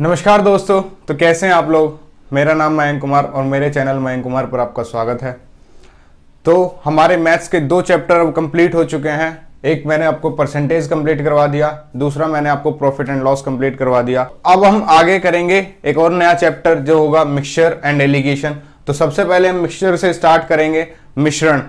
नमस्कार दोस्तों तो कैसे हैं आप लोग मेरा नाम मयंक कुमार और मेरे चैनल मयंक कुमार पर आपका स्वागत है तो हमारे मैथ्स के दो चैप्टर अब कंप्लीट हो चुके हैं एक मैंने आपको परसेंटेज कंप्लीट करवा दिया दूसरा मैंने आपको प्रॉफिट एंड लॉस कंप्लीट करवा दिया अब हम आगे करेंगे एक और नया चैप्टर जो होगा मिक्सचर एंड एलिगेशन तो सबसे पहले हम मिक्सचर से स्टार्ट करेंगे मिश्रण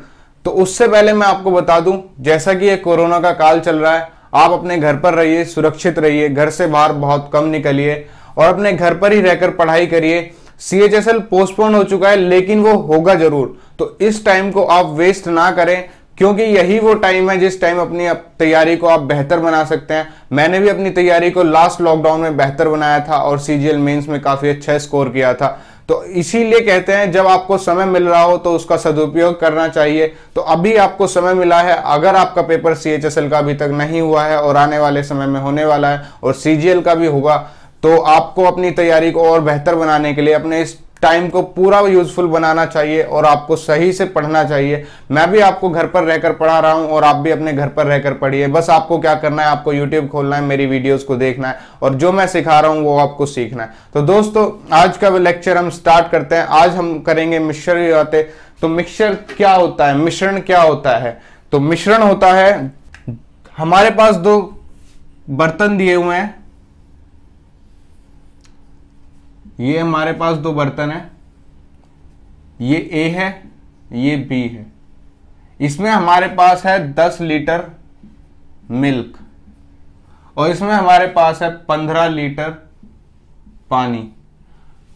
तो उससे पहले मैं आपको बता दूं जैसा कि ये कोरोना का काल चल रहा है आप अपने घर पर रहिए सुरक्षित रहिए घर से बाहर बहुत कम निकलिए और अपने घर पर ही रहकर पढ़ाई करिए C H S L postpone हो चुका है लेकिन वो होगा जरूर तो इस टाइम को आप वेस्ट ना करें क्योंकि यही वो टाइम है जिस टाइम अपनी तैयारी को आप बेहतर बना सकते हैं मैंने भी अपनी तैयारी को लास्ट लॉकडाउन में बेहतर बनाया था और सी जी में काफ़ी अच्छा स्कोर किया था तो इसीलिए कहते हैं जब आपको समय मिल रहा हो तो उसका सदुपयोग करना चाहिए तो अभी आपको समय मिला है अगर आपका पेपर सी का अभी तक नहीं हुआ है और आने वाले समय में होने वाला है और सी का भी होगा तो आपको अपनी तैयारी को और बेहतर बनाने के लिए अपने इस टाइम को पूरा यूजफुल बनाना चाहिए और आपको सही से पढ़ना चाहिए मैं भी आपको घर पर रहकर पढ़ा रहा हूं और आप भी अपने घर पर रहकर पढ़िए बस आपको क्या करना है आपको यूट्यूब खोलना है मेरी वीडियोस को देखना है और जो मैं सिखा रहा हूं वो आपको सीखना है तो दोस्तों आज का लेक्चर हम स्टार्ट करते हैं आज हम करेंगे मिश्र बातें तो मिक्सर क्या होता है मिश्रण क्या होता है तो मिश्रण होता है हमारे पास दो बर्तन दिए हुए हैं ये हमारे पास दो बर्तन है ये ए है ये बी है इसमें हमारे पास है दस लीटर मिल्क और इसमें हमारे पास है पंद्रह लीटर पानी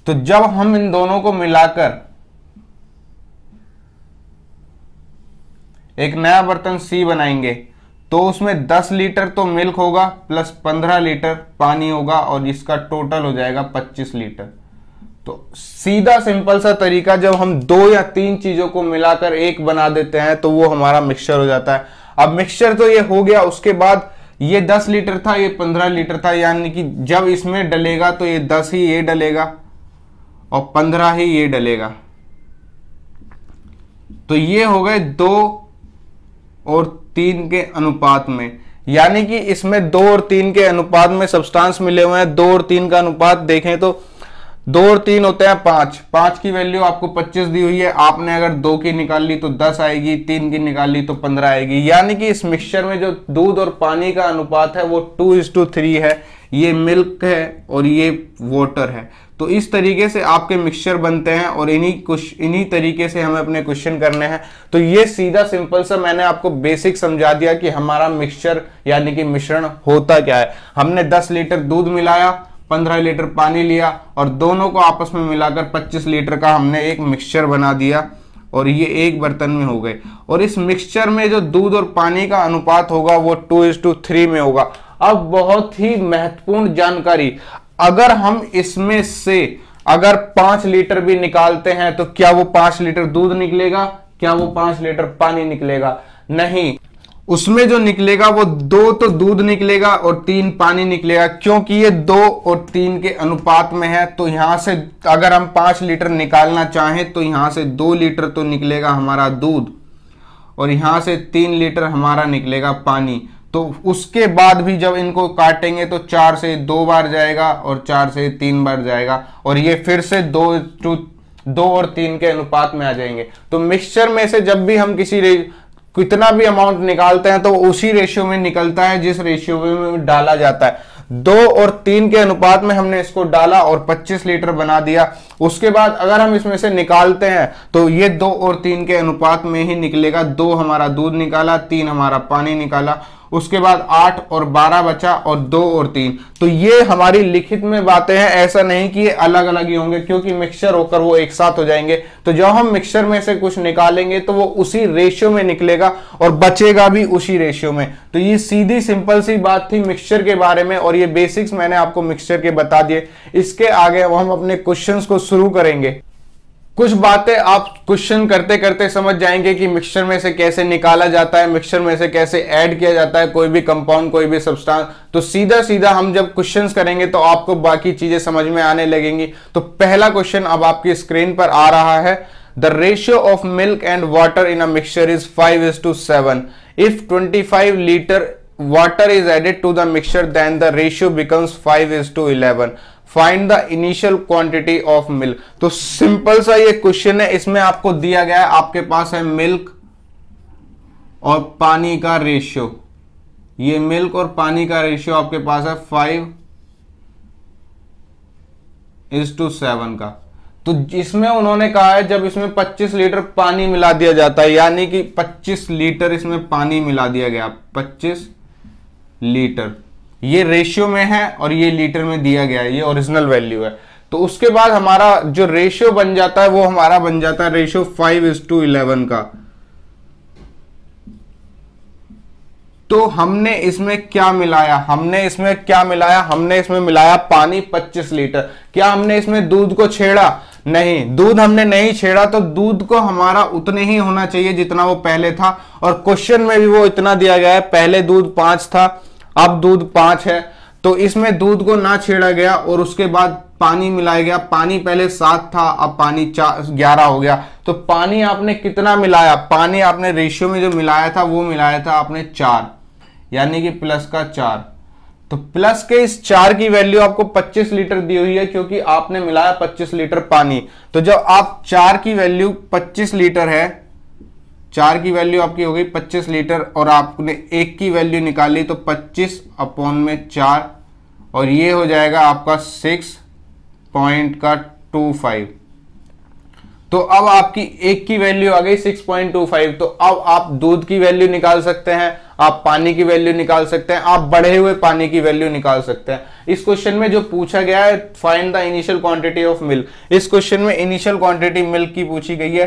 तो जब हम इन दोनों को मिलाकर एक नया बर्तन सी बनाएंगे तो उसमें 10 लीटर तो मिल्क होगा प्लस 15 लीटर पानी होगा और इसका टोटल हो जाएगा 25 लीटर तो सीधा सिंपल सा तरीका जब हम दो या तीन चीजों को मिलाकर एक बना देते हैं तो वो हमारा मिक्सचर हो जाता है अब मिक्सचर तो ये हो गया उसके बाद ये 10 लीटर था ये 15 लीटर था यानी कि जब इसमें डलेगा तो ये 10 ही ये डलेगा और 15 ही ये डलेगा तो ये हो गए दो और तीन के अनुपात में यानी कि इसमें दो और तीन के अनुपात में सब्सटेंस मिले हुए हैं दो और तीन का अनुपात देखें तो दो और तीन होते हैं पांच पांच की वैल्यू आपको पच्चीस दी हुई है आपने अगर दो की निकाल ली तो दस आएगी तीन की निकाल ली तो पंद्रह आएगी यानी कि इस मिक्सचर में जो दूध और पानी का अनुपात है वो टू इज टू थ्री है ये मिल्क है और ये वाटर है तो इस तरीके से आपके मिक्सचर बनते हैं और इन्हीं कुछ इन्हीं तरीके से हमें अपने क्वेश्चन करने हैं तो ये सीधा सिंपल सा मैंने आपको बेसिक समझा दिया कि हमारा मिक्सचर यानी कि मिश्रण होता क्या है हमने 10 लीटर दूध मिलाया 15 लीटर पानी लिया और दोनों को आपस में मिलाकर 25 लीटर का हमने एक मिक्सचर बना दिया और ये एक बर्तन में हो गए और इस मिक्सचर में जो दूध और पानी का अनुपात होगा वो टू में होगा अब बहुत ही महत्वपूर्ण जानकारी अगर हम इसमें से अगर पांच लीटर भी निकालते हैं तो क्या वो पांच लीटर दूध निकलेगा क्या वो पांच लीटर पानी निकलेगा नहीं उसमें जो निकलेगा वो दो तो दूध निकलेगा और तीन पानी निकलेगा क्योंकि ये दो और तीन के अनुपात में है तो यहां से अगर हम पांच लीटर निकालना चाहें तो यहां से दो लीटर तो निकलेगा हमारा दूध और यहां से तीन लीटर हमारा निकलेगा पानी तो उसके बाद भी जब इनको काटेंगे तो चार से दो बार जाएगा और चार से तीन बार जाएगा और ये फिर से दो टू दो और तीन के अनुपात में आ जाएंगे तो मिक्सचर में से जब भी हम किसी कितना भी अमाउंट निकालते हैं तो उसी रेशियो में निकलता है जिस रेशियो में डाला जाता है दो और तीन के अनुपात में हमने इसको डाला और 25 लीटर बना दिया उसके बाद अगर हम इसमें से निकालते हैं तो ये दो और तीन के अनुपात में ही निकलेगा दो हमारा दूध निकाला तीन हमारा पानी निकाला उसके बाद आठ और बारह बचा और दो और तीन तो ये हमारी लिखित में बातें हैं ऐसा नहीं कि ये अलग अलग ही होंगे क्योंकि मिक्सचर होकर वो एक साथ हो जाएंगे तो जब हम मिक्सचर में से कुछ निकालेंगे तो वो उसी रेशियो में निकलेगा और बचेगा भी उसी रेशियो में तो ये सीधी सिंपल सी बात थी मिक्सचर के बारे में और ये बेसिक्स मैंने आपको मिक्सचर के बता दिए इसके आगे हम अपने क्वेश्चन को शुरू करेंगे कुछ बातें आप क्वेश्चन करते करते समझ जाएंगे कि मिक्सचर में से कैसे निकाला जाता है मिक्सचर में से कैसे ऐड किया जाता है कोई भी कंपाउंड कोई भी सब्सटेंस तो सीधा सीधा हम जब क्वेश्चंस करेंगे तो आपको बाकी चीजें समझ में आने लगेंगी तो पहला क्वेश्चन अब आपकी स्क्रीन पर आ रहा है the ratio of milk and water in a mixture is five is to seven if twenty five litre water is added to the mixture then the ratio becomes five is to eleven find the initial quantity of milk तो simple सा ये question है इसमें आपको दिया गया है आपके पास है मिल्क और पानी का रेशियो ये मिल्क और पानी का रेशियो आपके पास है फाइव इज टू सेवन का तो इसमें उन्होंने कहा है जब इसमें 25 लीटर पानी मिला दिया जाता है यानी कि 25 लीटर इसमें पानी मिला दिया गया 25 लीटर ये रेशियो में है और ये लीटर में दिया गया है ये ओरिजिनल वैल्यू है तो उसके बाद हमारा जो रेशियो बन जाता है वो हमारा बन जाता है ratio five is to eleven का तो हमने इसमें क्या मिलाया हमने इसमें क्या मिलाया हमने इसमें मिलाया पानी 25 लीटर क्या हमने इसमें दूध को छेड़ा नहीं दूध हमने नहीं छेड़ा तो दूध को हमारा उतने ही होना चाहिए जितना वो पहले था और क्वेश्चन में भी वो इतना दिया गया है पहले दूध पांच था अब दूध पांच है तो इसमें दूध को ना छेड़ा गया और उसके बाद पानी मिलाया गया पानी पहले सात था अब पानी ग्यारह हो गया तो पानी आपने कितना मिलाया पानी आपने रेशियो में जो मिलाया था वो मिलाया था आपने चार यानी कि प्लस का चार तो प्लस के इस चार की वैल्यू आपको 25 लीटर दी हुई है क्योंकि आपने मिलाया 25 लीटर पानी तो जब आप चार की वैल्यू 25 लीटर है चार की वैल्यू आपकी हो गई पच्चीस लीटर और आपने एक की वैल्यू निकाली तो पच्चीस अपॉन में चार और ये हो जाएगा आपका सिक्स पॉइंट का टू फाइव तो अब आपकी एक की वैल्यू आ गई 6.25 तो अब आप दूध की वैल्यू निकाल सकते हैं आप पानी की वैल्यू निकाल सकते हैं आप बढ़े हुए पानी की वैल्यू निकाल सकते हैं इस क्वेश्चन में जो पूछा गया है find the initial quantity of milk इस क्वेश्चन में इनिशियल क्वांटिटी मिल्क की पूछी गई है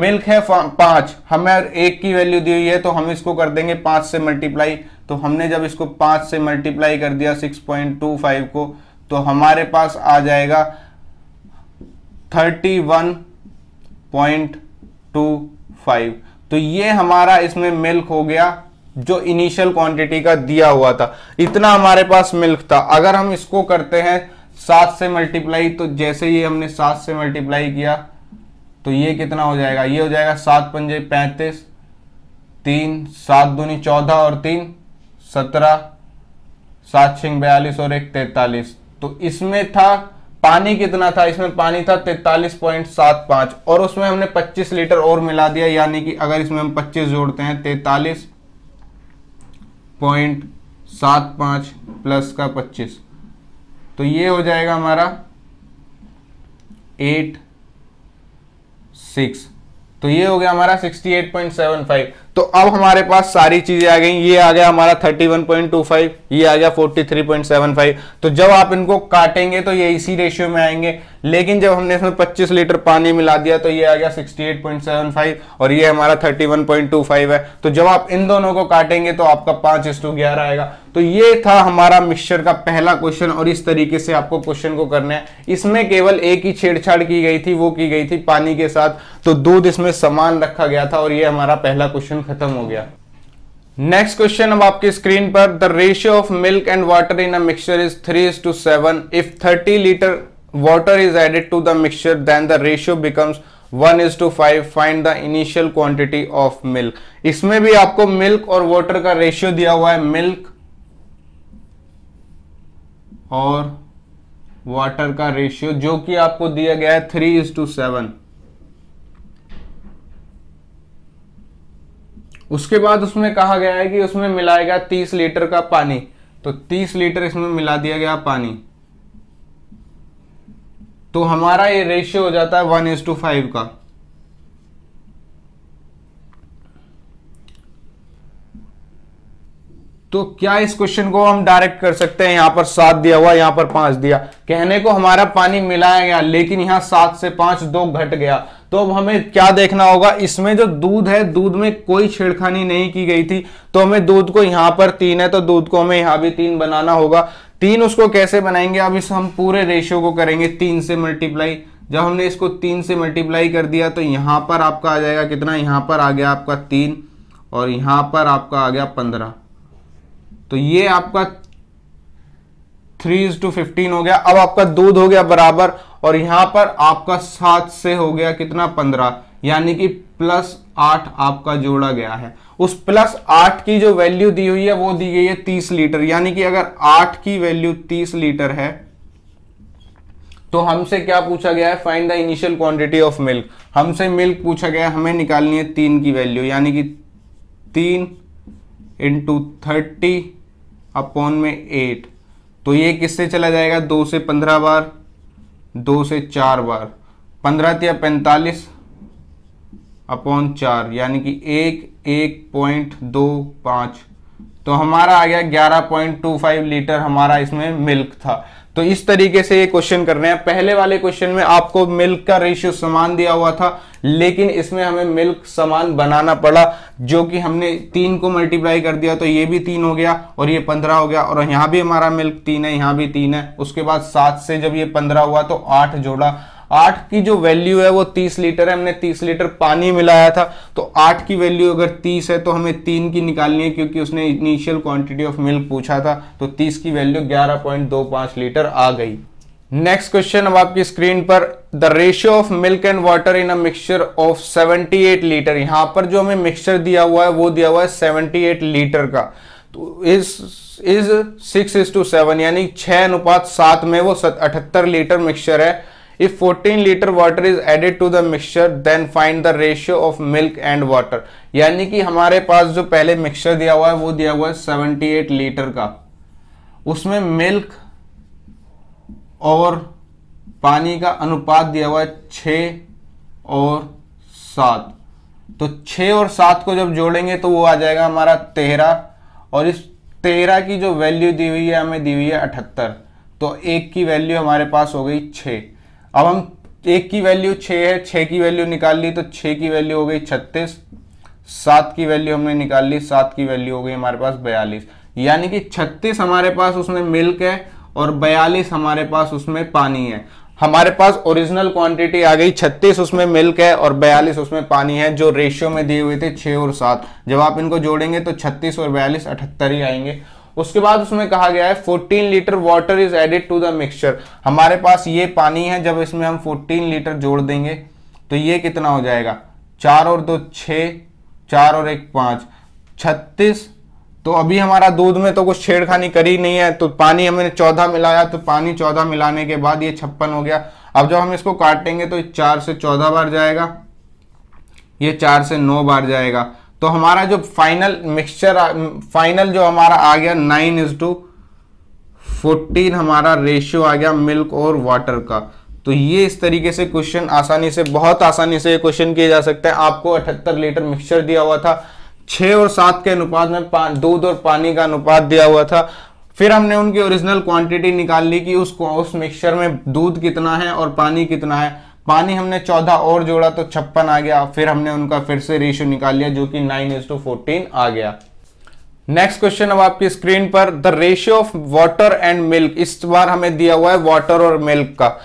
मिल्क है पांच हमें एक की वैल्यू दी हुई है तो हम इसको कर देंगे पांच से मल्टीप्लाई तो हमने जब इसको पांच से मल्टीप्लाई कर दिया सिक्स पॉइंट टू फाइव को तो हमारे पास आ जाएगा thirty one point two five तो ये हमारा इसमें मिल्क हो गया जो इनिशियल क्वांटिटी का दिया हुआ था इतना हमारे पास मिल्क था अगर हम इसको करते हैं सात से मल्टीप्लाई तो जैसे ही हमने सात से मल्टीप्लाई किया तो ये कितना हो जाएगा ये हो जाएगा सात पंजे पैंतीस तीन सात दूनी चौदह और तीन सत्रह सात छिंग बयालीस और एक तैतालीस तो इसमें था पानी कितना था इसमें पानी था तैतालीस पॉइंट सात पांच और उसमें हमने पच्चीस लीटर और मिला दिया यानी कि अगर इसमें हम पच्चीस जोड़ते हैं तैतालीस पॉइंट सात पांच प्लस का पच्चीस तो ये हो जाएगा हमारा एट सिक्स तो ये हो गया हमारा sixty eight point seven five तो अब हमारे पास सारी चीजें आ गई ये आ गया हमारा 31.25 ये आ गया 43.75 तो जब आप इनको काटेंगे तो ये इसी रेशियो में आएंगे लेकिन जब हमने इसमें 25 लीटर पानी मिला दिया तो ये आ गया 68.75 और ये हमारा 31.25 है तो जब आप इन दोनों को काटेंगे तो आपका पांच इंस ग्यारह आएगा तो ये था हमारा मिक्सचर का पहला क्वेश्चन और इस तरीके से आपको क्वेश्चन को करना है इसमें केवल एक ही छेड़छाड़ की गई थी वो की गई थी पानी के साथ तो दूध इसमें समान रखा गया था और ये हमारा पहला क्वेश्चन खत्म हो गया नेक्स्ट क्वेश्चन अब आपकी स्क्रीन पर the ratio of milk and water in mixture is three is to seven if thirty litre water is added to the mixture then the ratio becomes one is to five find the initial quantity of milk इसमें भी आपको milk और water का ratio दिया हुआ है milk और water का रेशियो जो कि आपको दिया गया है थ्री इज टू सेवन उसके बाद उसमें कहा गया है कि उसमें मिलाया गया तीस लीटर का पानी तो तीस लीटर इसमें मिला दिया गया पानी तो हमारा ये रेशियो हो जाता है वन इज टू फाइव का तो क्या इस क्वेश्चन को हम डायरेक्ट कर सकते हैं यहां पर सात दिया हुआ यहां पर पांच दिया कहने को हमारा पानी मिलाया गया लेकिन यहां सात से पांच दो घट गया तो अब हमें क्या देखना होगा इसमें जो दूध है दूध में कोई छेड़खानी नहीं की गई थी तो हमें दूध को यहां पर तीन है तो दूध को हमें यहां भी तीन बनाना होगा तीन उसको कैसे बनाएंगे अब इस हम पूरे रेशियो को करेंगे तीन से मल्टीप्लाई जब हमने इसको तीन से मल्टीप्लाई कर दिया तो यहां पर आपका आ जाएगा कितना यहां पर आ गया आपका तीन और यहां पर आपका आ गया पंद्रह तो ये आपका थ्री इज टू फिफ्टीन हो गया अब आपका दूध हो गया बराबर और यहां पर आपका सात से हो गया कितना पंद्रह यानी कि प्लस आठ आपका जोड़ा गया है उस प्लस आठ की जो वैल्यू दी हुई है वो दी गई है तीस लीटर यानी कि अगर आठ की वैल्यू तीस लीटर है तो हमसे क्या पूछा गया है find the initial quantity of milk हमसे मिल्क पूछा गया है हमें निकालनी है तीन की वैल्यू यानी कि तीन इंटू थर्टी अपॉन में एट तो ये किससे चला जाएगा दो से पंद्रह बार दो से चार बार पंद्रह या पैंतालीस अपॉन चार यानी कि एक एक पॉइंट दो पाँच तो हमारा आ गया ग्यारह पॉइंट टू फाइव लीटर हमारा इसमें मिल्क था तो इस तरीके से ये क्वेश्चन कर रहे हैं पहले वाले क्वेश्चन में आपको मिल्क का रेशियो समान दिया हुआ था लेकिन इसमें हमें मिल्क समान बनाना पड़ा जो कि हमने तीन को मल्टीप्लाई कर दिया तो ये भी तीन हो गया और ये पंद्रह हो गया और यहां भी हमारा मिल्क तीन है यहां भी तीन है उसके बाद सात से जब ये पंद्रह हुआ तो आठ जोड़ा आठ की जो वैल्यू है वो तीस लीटर है हमने तीस लीटर पानी मिलाया था तो आठ की वैल्यू अगर तीस है तो हमें तीन की निकालनी है क्योंकि उसने इनिशियल क्वांटिटी ऑफ मिल्क पूछा था तो तीस की वैल्यू ग्यारह पॉइंट दो पांच लीटर आ गई नेक्स्ट क्वेश्चन अब आपकी स्क्रीन पर the ratio of milk and water in a mixture of 78 litre यहां पर जो हमें मिक्सचर दिया हुआ है वो दिया हुआ है 78 लीटर का तो इस is six is to seven यानी छह अनुपात सात में वो अठहत्तर लीटर मिक्सचर है if 14 litre water is added to the mixture then find the ratio of milk and water यानी कि हमारे पास जो पहले मिक्सचर दिया हुआ है वो दिया हुआ है 78 लीटर का उसमें मिल्क और पानी का अनुपात दिया हुआ है छ और सात तो छ और सात को जब जोड़ेंगे तो वो आ जाएगा हमारा तेरह और इस तेरह की जो वैल्यू दी हुई है हमें दी हुई है अठहत्तर तो एक की वैल्यू हमारे पास हो गई छः अब हम एक की वैल्यू छ है छ की वैल्यू निकाल ली तो छ की वैल्यू हो गई छत्तीस सात की वैल्यू हमने निकाल ली सात की वैल्यू हो गई हमारे पास बयालीस यानी कि छत्तीस हमारे पास उसमें मिल्क है और बयालीस हमारे पास उसमें पानी है हमारे पास ओरिजिनल क्वांटिटी आ गई छत्तीस उसमें मिल्क है और बयालीस उसमें पानी है जो रेशियो में दिए हुए थे 6 और सात जब आप इनको जोड़ेंगे तो छत्तीस और बयालीस अठहत्तर ही आएंगे उसके बाद उसमें कहा गया है fourteen litre water is added to the mixture हमारे पास ये पानी है जब इसमें हम फोर्टीन लीटर जोड़ देंगे तो ये कितना हो जाएगा चार और दो छ चार और एक पांच छत्तीस तो अभी हमारा दूध में तो कुछ छेड़खानी करी नहीं है तो पानी हमने चौदह मिलाया तो पानी चौदह मिलाने के बाद ये छप्पन हो गया अब जब हम इसको काटेंगे तो चार से चौदह बार जाएगा ये चार से नौ बार जाएगा तो हमारा जो फाइनल मिक्सचर फाइनल जो हमारा आ गया नाइन इज टू फोर्टीन हमारा रेशियो आ गया मिल्क और वाटर का तो ये इस तरीके से क्वेश्चन आसानी से बहुत आसानी से क्वेश्चन किए जा सकते हैं आपको अठहत्तर लीटर मिक्सचर दिया हुआ था छः और सात के अनुपात में दूध और पानी का अनुपात दिया हुआ था फिर हमने उनकी ओरिजिनल क्वांटिटी निकाल ली कि उस उस मिक्सचर में दूध कितना है और पानी कितना है पानी हमने चौदह और जोड़ा तो छप्पन आ गया फिर हमने उनका फिर से रेशियो निकाल लिया जो कि नाइन इज टू फोर्टीन आ गया नेक्स्ट क्वेश्चन अब आपकी स्क्रीन पर the ratio of water and milk इस बार हमें दिया हुआ है वाटर और मिल्क का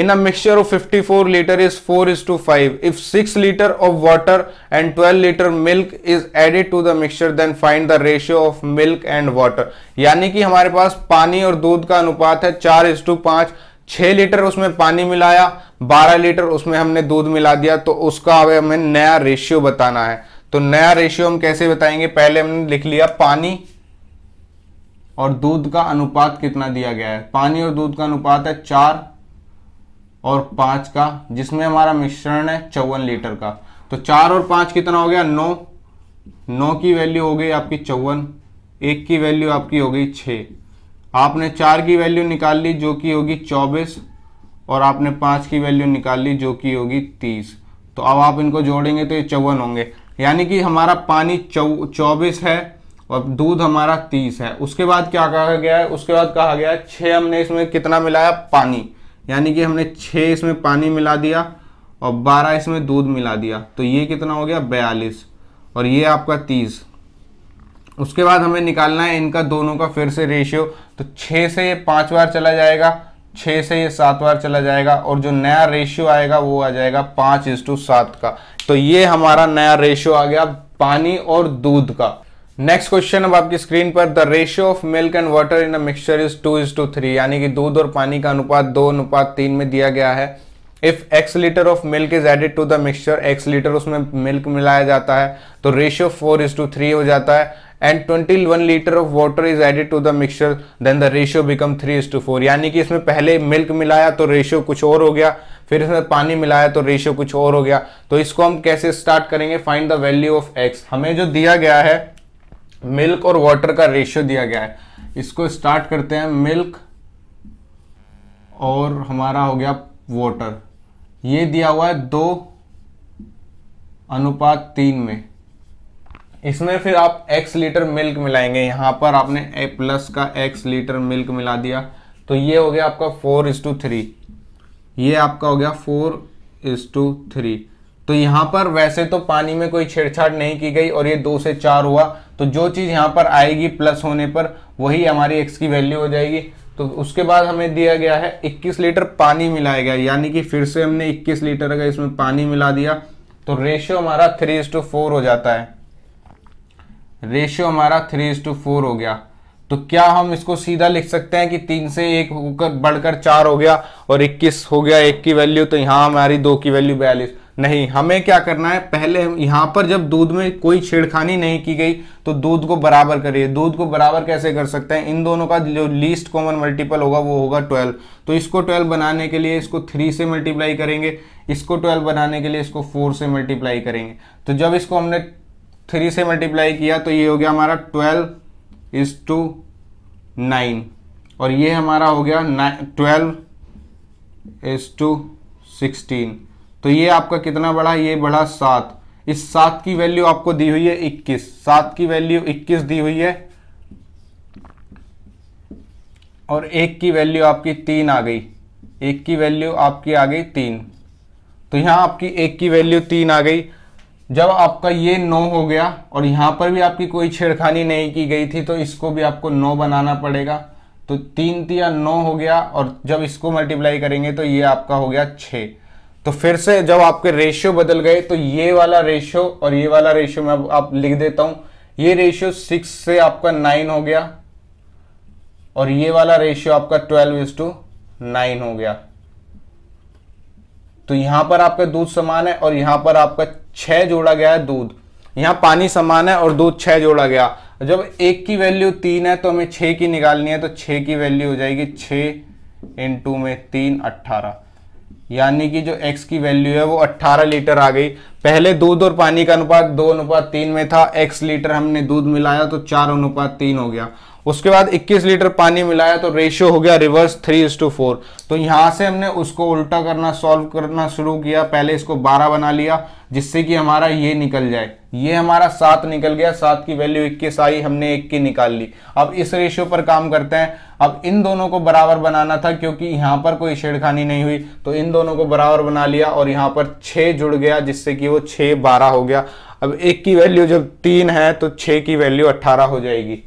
in a mixture of 54 litre is 4 is to 5 if 6 litre of water and 12 litre milk is added to the mixture then find the ratio of milk and water यानी कि हमारे पास पानी और दूध का अनुपात है चार इज टू पांच छह लीटर उसमें पानी मिलाया बारह लीटर उसमें हमने दूध मिला दिया तो उसका अब हमें नया रेशियो बताना है तो नया रेशियो हम कैसे बताएंगे पहले हमने लिख लिया पानी और दूध का अनुपात कितना दिया गया है पानी और दूध का अनुपात है चार और पांच का जिसमें हमारा मिश्रण है चौवन लीटर का तो चार और पांच कितना हो गया नौ नौ की वैल्यू हो गई आपकी चौवन एक की वैल्यू आपकी हो गई छः आपने चार की वैल्यू निकाल ली जो कि होगी चौबीस और आपने पाँच की वैल्यू निकाल ली जो कि होगी तीस तो अब आप इनको जोड़ेंगे तो ये चौवन होंगे यानी कि हमारा पानी चौबीस है और दूध हमारा तीस है उसके बाद क्या कहा गया है उसके बाद कहा गया है छः हमने इसमें कितना मिलाया पानी यानी कि हमने छः इसमें पानी मिला दिया और बारह इसमें दूध मिला दिया तो ये कितना हो गया बयालीस और ये आपका तीस उसके बाद हमें निकालना है इनका दोनों का फिर से रेशियो तो छः से ये पाँच बार चला जाएगा छः से ये सात बार चला जाएगा और जो नया रेशियो आएगा वो आ जाएगा पाँच इंस टू सात का तो ये हमारा नया रेशियो आ गया पानी और दूध का नेक्स्ट क्वेश्चन अब आपकी स्क्रीन पर the ratio of milk and water in a mixture is two is to three यानी कि दूध और पानी का अनुपात दो अनुपात तीन में दिया गया है if X litre of milk is added to the mixture X litre उसमें मिल्क मिलाया जाता है तो ratio four is to three हो जाता है and twenty one litre of water is added to the mixture then the ratio become three is to four यानी कि इसमें पहले मिल्क मिलाया तो रेशियो कुछ और हो गया फिर इसमें पानी मिलाया तो रेशियो कुछ और हो गया तो इसको हम कैसे स्टार्ट करेंगे find the value of X हमें जो दिया गया है मिल्क और वाटर का रेशियो दिया गया है इसको स्टार्ट करते हैं मिल्क और हमारा हो गया वाटर ये दिया हुआ है दो अनुपात तीन में इसमें फिर आप x लीटर मिल्क मिलाएंगे यहाँ पर आपने ए प्लस का x लीटर मिल्क मिला दिया तो ये हो गया आपका फोर इज टू थ्री ये आपका हो गया फोर इज टू थ्री तो यहाँ पर वैसे तो पानी में कोई छेड़छाड़ नहीं की गई और ये दो से चार हुआ तो जो चीज़ यहाँ पर आएगी प्लस होने पर वही हमारी एक्स की वैल्यू हो जाएगी तो उसके बाद हमें दिया गया है 21 लीटर पानी मिलाया गया यानी कि फिर से हमने 21 लीटर का इसमें पानी मिला दिया तो रेशियो हमारा थ्री इज टू फोर हो जाता है रेशियो हमारा थ्री इज टू फोर हो गया तो क्या हम इसको सीधा लिख सकते हैं कि तीन से एक होकर बढ़कर चार हो गया और इक्कीस हो गया एक की वैल्यू तो यहाँ हमारी दो की वैल्यू बयालीस नहीं हमें क्या करना है पहले हम यहाँ पर जब दूध में कोई छेड़खानी नहीं की गई तो दूध को बराबर करिए दूध को बराबर कैसे कर सकते हैं इन दोनों का जो लीस्ट कॉमन मल्टीपल होगा वो होगा ट्वेल्व तो इसको ट्वेल्व बनाने के लिए इसको थ्री से मल्टीप्लाई करेंगे इसको ट्वेल्व बनाने के लिए इसको फोर से मल्टीप्लाई करेंगे तो जब इसको हमने थ्री से मल्टीप्लाई किया तो ये हो गया हमारा ट्वेल्व इज टू नाइन और ये हमारा हो गया ट्वेल्व इज टू सिक्सटीन तो ये आपका कितना बढ़ा ये बढ़ा सात इस सात की वैल्यू आपको दी हुई है इक्कीस सात की वैल्यू इक्कीस दी हुई है और एक की वैल्यू आपकी तीन आ गई एक की वैल्यू आपकी आ गई तीन तो यहां आपकी एक की वैल्यू तीन आ गई जब आपका ये नो हो गया और यहाँ पर भी आपकी कोई छेड़खानी नहीं की गई थी तो इसको भी आपको नो बनाना पड़ेगा तो तीन तिया नौ हो गया और जब इसको मल्टीप्लाई करेंगे तो ये आपका हो गया छः तो फिर से जब आपके रेशियो बदल गए तो ये वाला रेशियो और ये वाला रेशियो मैं आप लिख देता हूँ ये रेशियो सिक्स से आपका नाइन हो गया और ये वाला रेशियो आपका ट्वेल्व इज टू नाइन हो गया तो यहां पर आपका दूध समान है और यहां पर आपका छह जोड़ा गया है दूध यहाँ पानी समान है और दूध छह जोड़ा गया जब एक की वैल्यू तीन है तो हमें छह की निकालनी है तो छह की वैल्यू हो जाएगी इन इंटू में तीन अट्ठारह यानी कि जो x की वैल्यू है वो 18 लीटर आ गई पहले दूध और पानी का अनुपात दो अनुपात तीन में था x लीटर हमने दूध मिलाया तो चार अनुपात तीन हो गया उसके बाद 21 लीटर पानी मिलाया तो रेशियो हो गया reverse three is to four तो यहाँ से हमने उसको उल्टा करना सॉल्व करना शुरू किया पहले इसको 12 बना लिया जिससे कि हमारा ये निकल जाए ये हमारा सात निकल गया सात की वैल्यू इक्कीस आई हमने एक की निकाल ली अब इस रेशियो पर काम करते हैं अब इन दोनों को बराबर बनाना था क्योंकि यहाँ पर कोई छेड़खानी नहीं हुई तो इन दोनों को बराबर बना लिया और यहाँ पर छः जुड़ गया जिससे कि वो छः बारह हो गया अब एक की वैल्यू जब तीन है तो छः की वैल्यू अट्ठारह हो जाएगी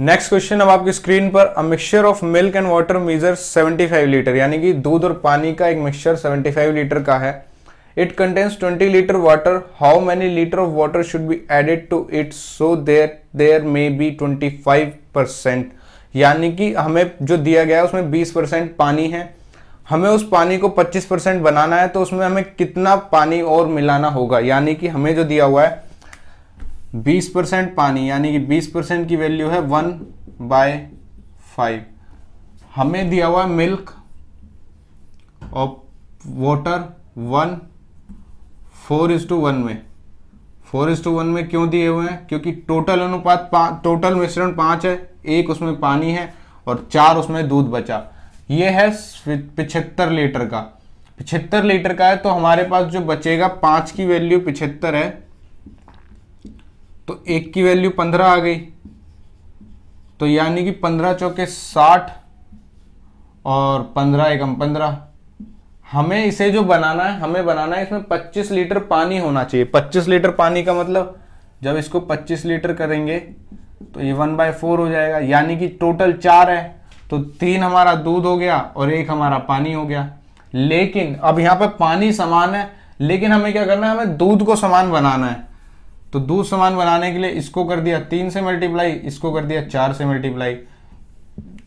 नेक्स्ट क्वेश्चन अब आपकी स्क्रीन पर a mixture of milk and water measure 75 litre यानी कि दूध और पानी का एक मिक्सचर 75 लीटर का है it contains 20 litre water how many litre of water should be added to it so there there may be 25 percent यानी कि हमें जो दिया गया है उसमें 20 परसेंट पानी है हमें उस पानी को 25 परसेंट बनाना है तो उसमें हमें कितना पानी और मिलाना होगा यानी कि हमें जो दिया हुआ है बीस परसेंट पानी यानी कि बीस परसेंट की वैल्यू है वन बाय फाइव हमें दिया हुआ मिल्क और water one four is to one में फोर इज टू वन में क्यों दिए हुए हैं क्योंकि टोटल अनुपात टोटल मिश्रण पाँच है एक उसमें पानी है और चार उसमें दूध बचा ये है पिछहत्तर लीटर का पिछहत्तर लीटर का है तो हमारे पास जो बचेगा पाँच की वैल्यू पिछहत्तर है तो एक की वैल्यू पंद्रह आ गई तो यानी कि पंद्रह चौके साठ और पंद्रह एकम पंद्रह हमें इसे जो बनाना है हमें बनाना है इसमें पच्चीस लीटर पानी होना चाहिए पच्चीस लीटर पानी का मतलब जब इसको पच्चीस लीटर करेंगे तो ये वन बाय फोर हो जाएगा यानी कि टोटल चार है तो तीन हमारा दूध हो गया और एक हमारा पानी हो गया लेकिन अब यहाँ पर पानी समान है लेकिन हमें क्या करना है हमें दूध को समान बनाना है तो दो समान बनाने के लिए इसको कर दिया तीन से मल्टीप्लाई इसको कर दिया चार से मल्टीप्लाई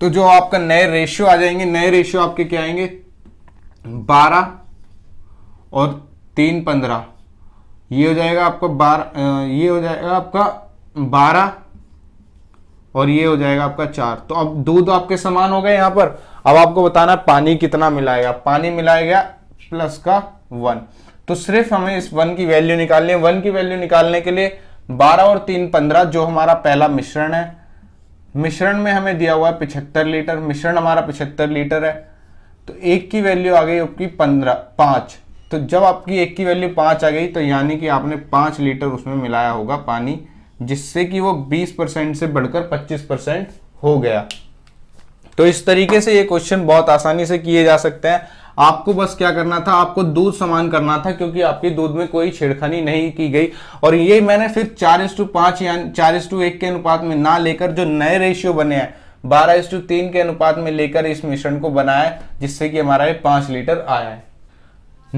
तो जो आपका नए रेशियो आ जाएंगे नए रेशियो आपके क्या आएंगे बारह और तीन पंद्रह ये हो जाएगा आपका बारह ये हो जाएगा आपका बारह और ये हो जाएगा आपका चार तो अब दूध तो आपके समान हो गए यहां पर अब आपको बताना पानी कितना मिलाएगा पानी मिलाएगा प्लस का वन तो सिर्फ हमें इस वन की वैल्यू निकालनी है वन की वैल्यू निकालने के लिए बारह और तीन पंद्रह जो हमारा पहला मिश्रण है मिश्रण में हमें दिया हुआ है पिछहत्तर लीटर मिश्रण हमारा पिछहत्तर लीटर है तो एक की वैल्यू आ गई आपकी पंद्रह पांच तो जब आपकी एक की वैल्यू पांच आ गई तो यानी कि आपने पांच लीटर उसमें मिलाया होगा पानी जिससे कि वो बीस परसेंट से बढ़कर पच्चीस परसेंट हो गया तो इस तरीके से ये क्वेश्चन बहुत आसानी से किए जा सकते हैं आपको बस क्या करना था आपको दूध समान करना था क्योंकि आपके दूध में कोई छेड़खानी नहीं की गई और ये मैंने फिर चार इंस टू पांच या चार इंस टू एक के अनुपात में ना लेकर जो नए रेशियो बने हैं बारह इंस टू तीन के अनुपात में लेकर इस मिश्रण को बनाया जिससे कि हमारा ये पांच लीटर आया है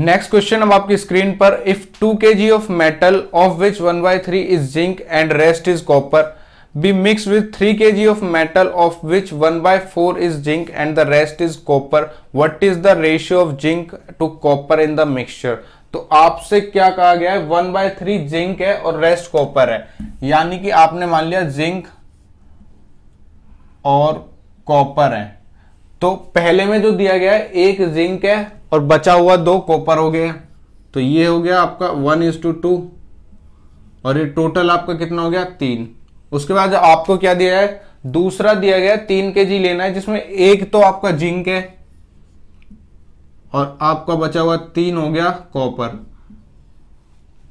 नेक्स्ट क्वेश्चन अब आपकी स्क्रीन पर if two K G of metal of which one by three is zinc and rest is copper be mixed with 3 kg of metal of which 1 by 4 is zinc and the rest is copper what is the ratio of zinc to copper in the mixture तो आपसे क्या कहा गया है one by three zinc है और rest copper है यानी कि आपने मान लिया जिंक और कॉपर है तो पहले में जो दिया गया है एक जिंक है और बचा हुआ दो कॉपर हो गया तो ये हो गया आपका वन इज टू टू और ये टोटल आपका कितना हो गया तीन उसके बाद आपको क्या दिया है दूसरा दिया गया तीन के जी लेना है जिसमें एक तो आपका जिंक है और आपका बचा हुआ तीन हो गया कॉपर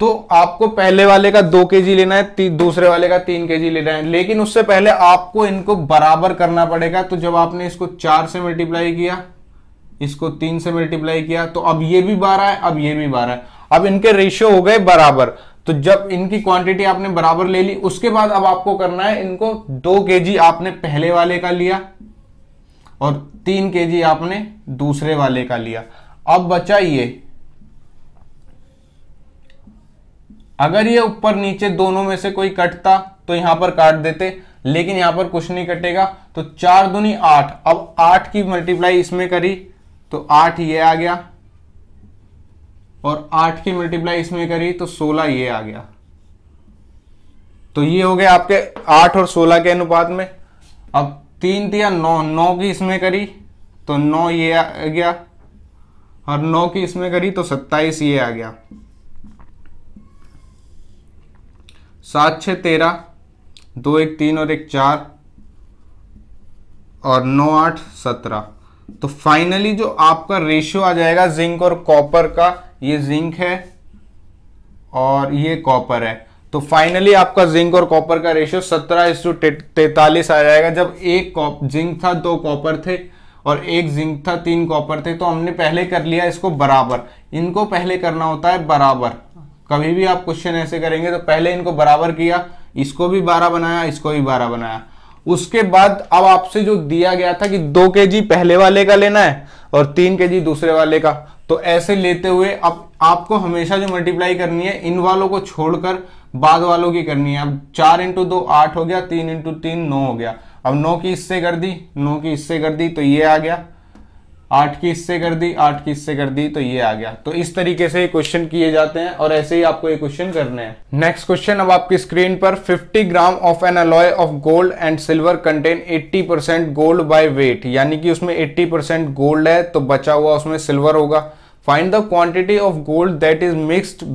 तो आपको पहले वाले का दो के जी लेना है दूसरे वाले का तीन के जी लेना है लेकिन उससे पहले आपको इनको बराबर करना पड़ेगा तो जब आपने इसको चार से मल्टीप्लाई किया इसको तीन से मल्टीप्लाई किया तो अब ये भी बारह है अब ये भी बारह है अब इनके रेशियो हो गए बराबर तो जब इनकी क्वांटिटी आपने बराबर ले ली उसके बाद अब आपको करना है इनको दो के आपने पहले वाले का लिया और तीन के आपने दूसरे वाले का लिया अब बचा ये अगर ये ऊपर नीचे दोनों में से कोई कटता तो यहां पर काट देते लेकिन यहां पर कुछ नहीं कटेगा तो चार दुनी आठ अब आठ की मल्टीप्लाई इसमें करी तो आठ ये आ गया और आठ की मल्टीप्लाई इसमें करी तो सोलह ये आ गया तो ये हो गया आपके आठ और सोलह के अनुपात में अब तीन दिया नौ नौ की इसमें करी तो नौ ये आ गया और नौ की इसमें करी तो सत्ताईस ये आ गया सात छ तेरह दो एक तीन और एक चार और नौ आठ सत्रह तो फाइनली जो आपका रेशियो आ जाएगा जिंक और कॉपर का ये जिंक है और ये कॉपर है तो फाइनली आपका जिंक और कॉपर का रेशियो सत्रह इस तैतालीस आ जाएगा जब एक जिंक था दो कॉपर थे और एक जिंक था तीन कॉपर थे तो हमने पहले कर लिया इसको बराबर इनको पहले करना होता है बराबर कभी भी आप क्वेश्चन ऐसे करेंगे तो पहले इनको बराबर किया इसको भी बारह बनाया इसको भी बारह बनाया उसके बाद अब आपसे जो दिया गया था कि दो के जी पहले वाले का लेना है और तीन के जी दूसरे वाले का तो ऐसे लेते हुए अब आपको हमेशा जो मल्टीप्लाई करनी है इन वालों को छोड़कर बाद वालों की करनी है अब चार इंटू दो आठ हो गया तीन इंटू तीन नौ हो गया अब नौ की इससे कर दी नौ की इससे कर दी तो ये आ गया आठ की इससे कर दी आठ की इससे कर दी तो ये आ गया तो इस तरीके से क्वेश्चन किए जाते हैं और ऐसे ही आपको ये क्वेश्चन करने हैं नेक्स्ट क्वेश्चन अब आपकी स्क्रीन पर 50 gram of an alloy of gold and silver contain 80 percent gold by weight यानी कि उसमें 80 परसेंट गोल्ड है तो बचा हुआ उसमें सिल्वर होगा find the quantity of gold that is mixed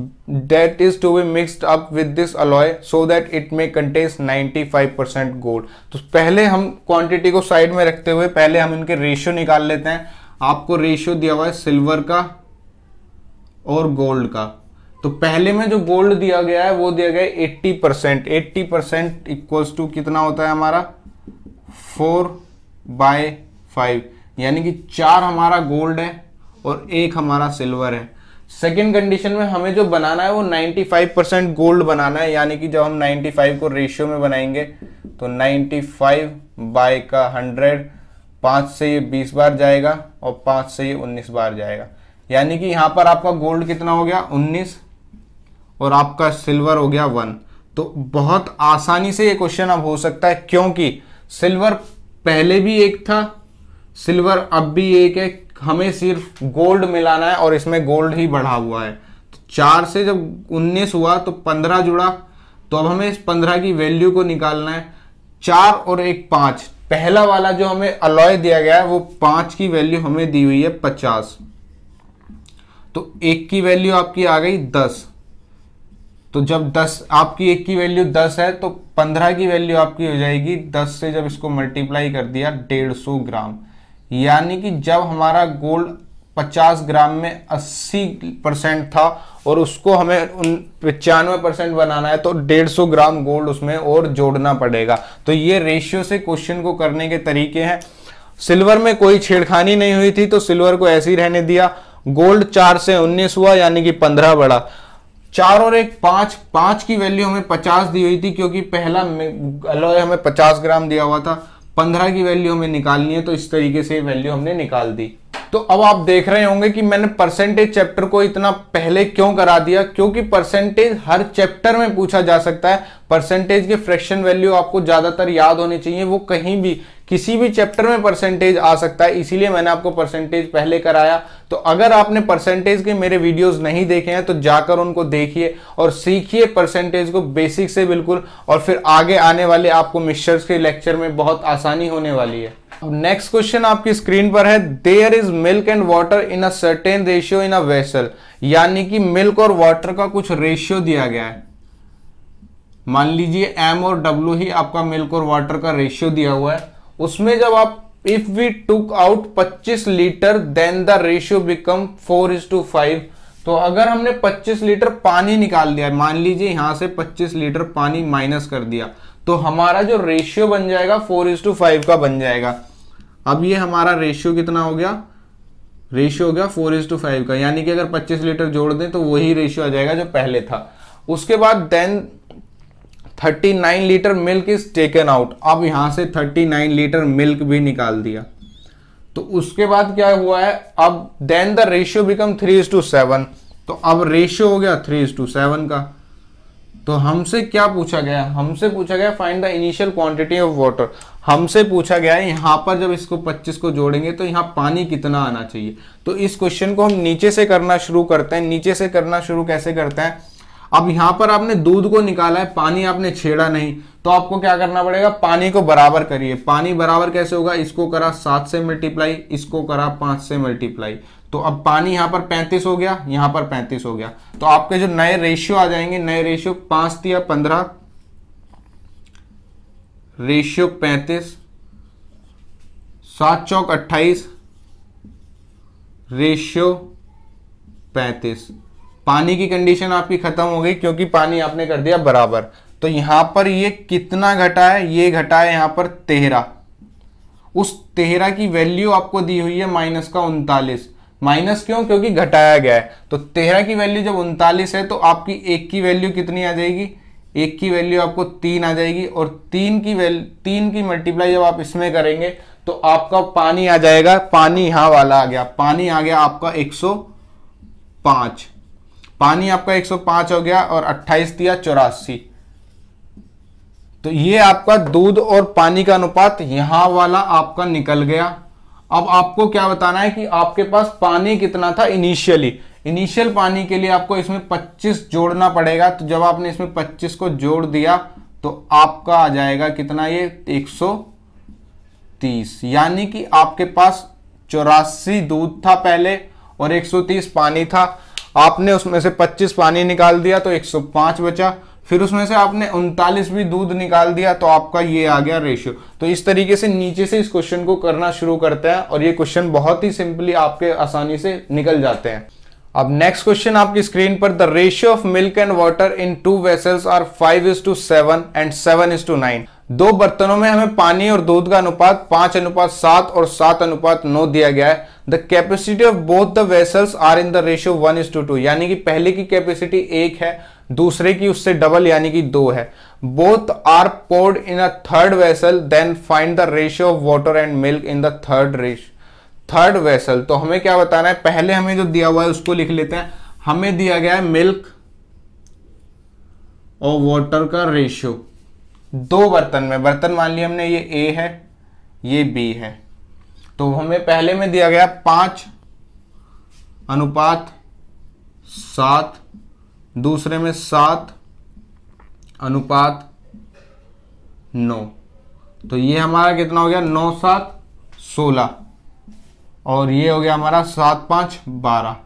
that is to be mixed up with this alloy so that it may contains 95 percent gold तो पहले हम क्वांटिटी को साइड में रखते हुए पहले हम इनके रेशियो निकाल लेते हैं आपको रेशियो दिया हुआ है सिल्वर का और गोल्ड का तो पहले में जो गोल्ड दिया गया है वो दिया गया eighty percent eighty percent equals to कितना होता है हमारा फोर बाय फाइव यानी कि चार हमारा गोल्ड है और एक हमारा सिल्वर है सेकेंड कंडीशन में हमें जो बनाना है वो 95 परसेंट गोल्ड बनाना है यानी कि जब हम 95 को रेशियो में बनाएंगे तो 95 बाय का हंड्रेड पाँच से ये बीस बार जाएगा और पाँच से ये उन्नीस बार जाएगा यानी कि यहाँ पर आपका गोल्ड कितना हो गया उन्नीस और आपका सिल्वर हो गया वन तो बहुत आसानी से ये क्वेश्चन अब हो सकता है क्योंकि सिल्वर पहले भी एक था सिल्वर अब भी एक है हमें सिर्फ गोल्ड मिलाना है और इसमें गोल्ड ही बढ़ा हुआ है तो चार से जब उन्नीस हुआ तो पंद्रह जुड़ा तो अब हमें इस पंद्रह की वैल्यू को निकालना है चार और एक पाँच पहला वाला जो हमें अलॉय दिया गया है वो पांच की वैल्यू हमें दी हुई है पचास तो एक की वैल्यू आपकी आ गई दस तो जब दस आपकी एक की वैल्यू दस है तो पंद्रह की वैल्यू आपकी हो जाएगी दस से जब इसको मल्टीप्लाई कर दिया डेढ़ सौ ग्राम यानी कि जब हमारा गोल्ड 50 ग्राम में 80 परसेंट था और उसको हमें उन पचानवे परसेंट बनाना है तो 150 ग्राम गोल्ड उसमें और जोड़ना पड़ेगा तो ये रेशियो से क्वेश्चन को करने के तरीके हैं सिल्वर में कोई छेड़खानी नहीं हुई थी तो सिल्वर को ऐसे ही रहने दिया गोल्ड चार से उन्नीस हुआ यानी कि पंद्रह बढ़ा चार और एक पांच पांच की वैल्यू हमें पचास दी हुई थी क्योंकि पहला अलॉय हमें पचास ग्राम दिया हुआ था पंद्रह की वैल्यू हमें निकालनी है तो इस तरीके से वैल्यू हमने निकाल दी तो अब आप देख रहे होंगे कि मैंने परसेंटेज चैप्टर को इतना पहले क्यों करा दिया क्योंकि परसेंटेज हर चैप्टर में पूछा जा सकता है परसेंटेज के फ्रैक्शन वैल्यू आपको ज्यादातर याद होने चाहिए वो कहीं भी किसी भी चैप्टर में परसेंटेज आ सकता है इसीलिए मैंने आपको परसेंटेज पहले कराया तो अगर आपने परसेंटेज के मेरे वीडियोस नहीं देखे हैं तो जाकर उनको देखिए और सीखिए परसेंटेज को बेसिक से बिल्कुल और फिर आगे आने वाले आपको मिक्सचर्स के लेक्चर में बहुत आसानी होने वाली है अब नेक्स्ट क्वेश्चन आपकी स्क्रीन पर है there is milk and water in a certain ratio in a vessel यानी कि मिल्क और वाटर का कुछ रेशियो दिया गया है मान लीजिए एम और डब्ल्यू ही आपका मिल्क और वाटर का रेशियो दिया हुआ है उसमें जब आप if we took out 25 litre then the ratio become four is to five तो अगर हमने 25 लीटर पानी निकाल दिया मान लीजिए यहां से 25 लीटर पानी माइनस कर दिया तो हमारा जो रेशियो बन जाएगा फोर इज टू फाइव का बन जाएगा अब ये हमारा रेशियो कितना हो गया रेशियो हो गया फोर इज टू फाइव का यानी कि अगर 25 लीटर जोड़ दें तो वही रेशियो आ जाएगा जो पहले था उसके बाद then 39 litre milk is taken out अब यहां से 39 लीटर मिल्क भी निकाल दिया तो उसके बाद क्या हुआ है अब then the ratio become three is to seven तो अब रेशियो हो गया थ्री इज टू सेवन का तो हमसे क्या पूछा गया हमसे पूछा गया find the initial quantity of water हमसे पूछा गया है यहां पर जब इसको 25 को जोड़ेंगे तो यहां पानी कितना आना चाहिए तो इस क्वेश्चन को हम नीचे से करना शुरू करते हैं नीचे से करना शुरू कैसे करते हैं अब यहां पर आपने दूध को निकाला है पानी आपने छेड़ा नहीं तो आपको क्या करना पड़ेगा पानी को बराबर करिए पानी बराबर कैसे होगा इसको करा सात से मल्टीप्लाई इसको करा पांच से मल्टीप्लाई तो अब पानी यहां पर पैंतीस हो गया यहां पर पैंतीस हो गया तो आपके जो नए रेशियो आ जाएंगे नए रेशियो पांच या पंद्रह रेशियो पैंतीस सात चौक अट्ठाईस रेशियो पैंतीस पानी की कंडीशन आपकी खत्म हो गई क्योंकि पानी आपने कर दिया बराबर तो यहां पर ये कितना घटा है ये घटा है यहां पर तेहरा उस तेहरा की वैल्यू आपको दी हुई है माइनस का उनतालीस माइनस क्यों क्योंकि घटाया गया है तो तेहरा की वैल्यू जब उनतालीस है तो आपकी एक की वैल्यू कितनी आ जाएगी एक की वैल्यू आपको तीन आ जाएगी और तीन की वैल तीन की मल्टीप्लाई जब आप इसमें करेंगे तो आपका पानी आ जाएगा पानी यहां वाला आ गया पानी आ गया आपका एक सौ पांच पानी आपका 105 हो गया और 28 दिया चौरासी तो ये आपका दूध और पानी का अनुपात यहां वाला आपका निकल गया अब आपको क्या बताना है कि आपके पास पानी कितना था इनिशियली इनिशियल पानी के लिए आपको इसमें 25 जोड़ना पड़ेगा तो जब आपने इसमें 25 को जोड़ दिया तो आपका आ जाएगा कितना ये 130 यानी कि आपके पास चौरासी दूध था पहले और 130 पानी था आपने उसमें से 25 पानी निकाल दिया तो 105 बचा फिर उसमें से आपने उनतालीस भी दूध निकाल दिया तो आपका ये आ गया रेशियो तो इस तरीके से नीचे से इस क्वेश्चन को करना शुरू करते हैं और ये क्वेश्चन बहुत ही सिंपली आपके आसानी से निकल जाते हैं अब नेक्स्ट क्वेश्चन आपकी स्क्रीन पर the ratio of milk and water in two vessels are five is to seven and seven is to nine दो बर्तनों में हमें पानी और दूध का अनुपात पांच अनुपात सात और सात अनुपात नौ दिया गया है the capacity of both the vessels are in the ratio one is to two यानी कि पहले की कैपेसिटी एक है दूसरे की उससे डबल यानी कि दो है both are poured in a third vessel then find the ratio of water and milk in the third ratio third vessel तो हमें क्या बताना है पहले हमें जो दिया हुआ है उसको लिख लेते हैं हमें दिया गया है मिल्क और वाटर का रेशियो दो बर्तन में बर्तन मान लिया हमने ये ए है ये बी है तो हमें पहले में दिया गया पांच अनुपात सात दूसरे में सात अनुपात नौ तो ये हमारा कितना हो गया नौ सात सोलह और ये हो गया हमारा सात पांच बारह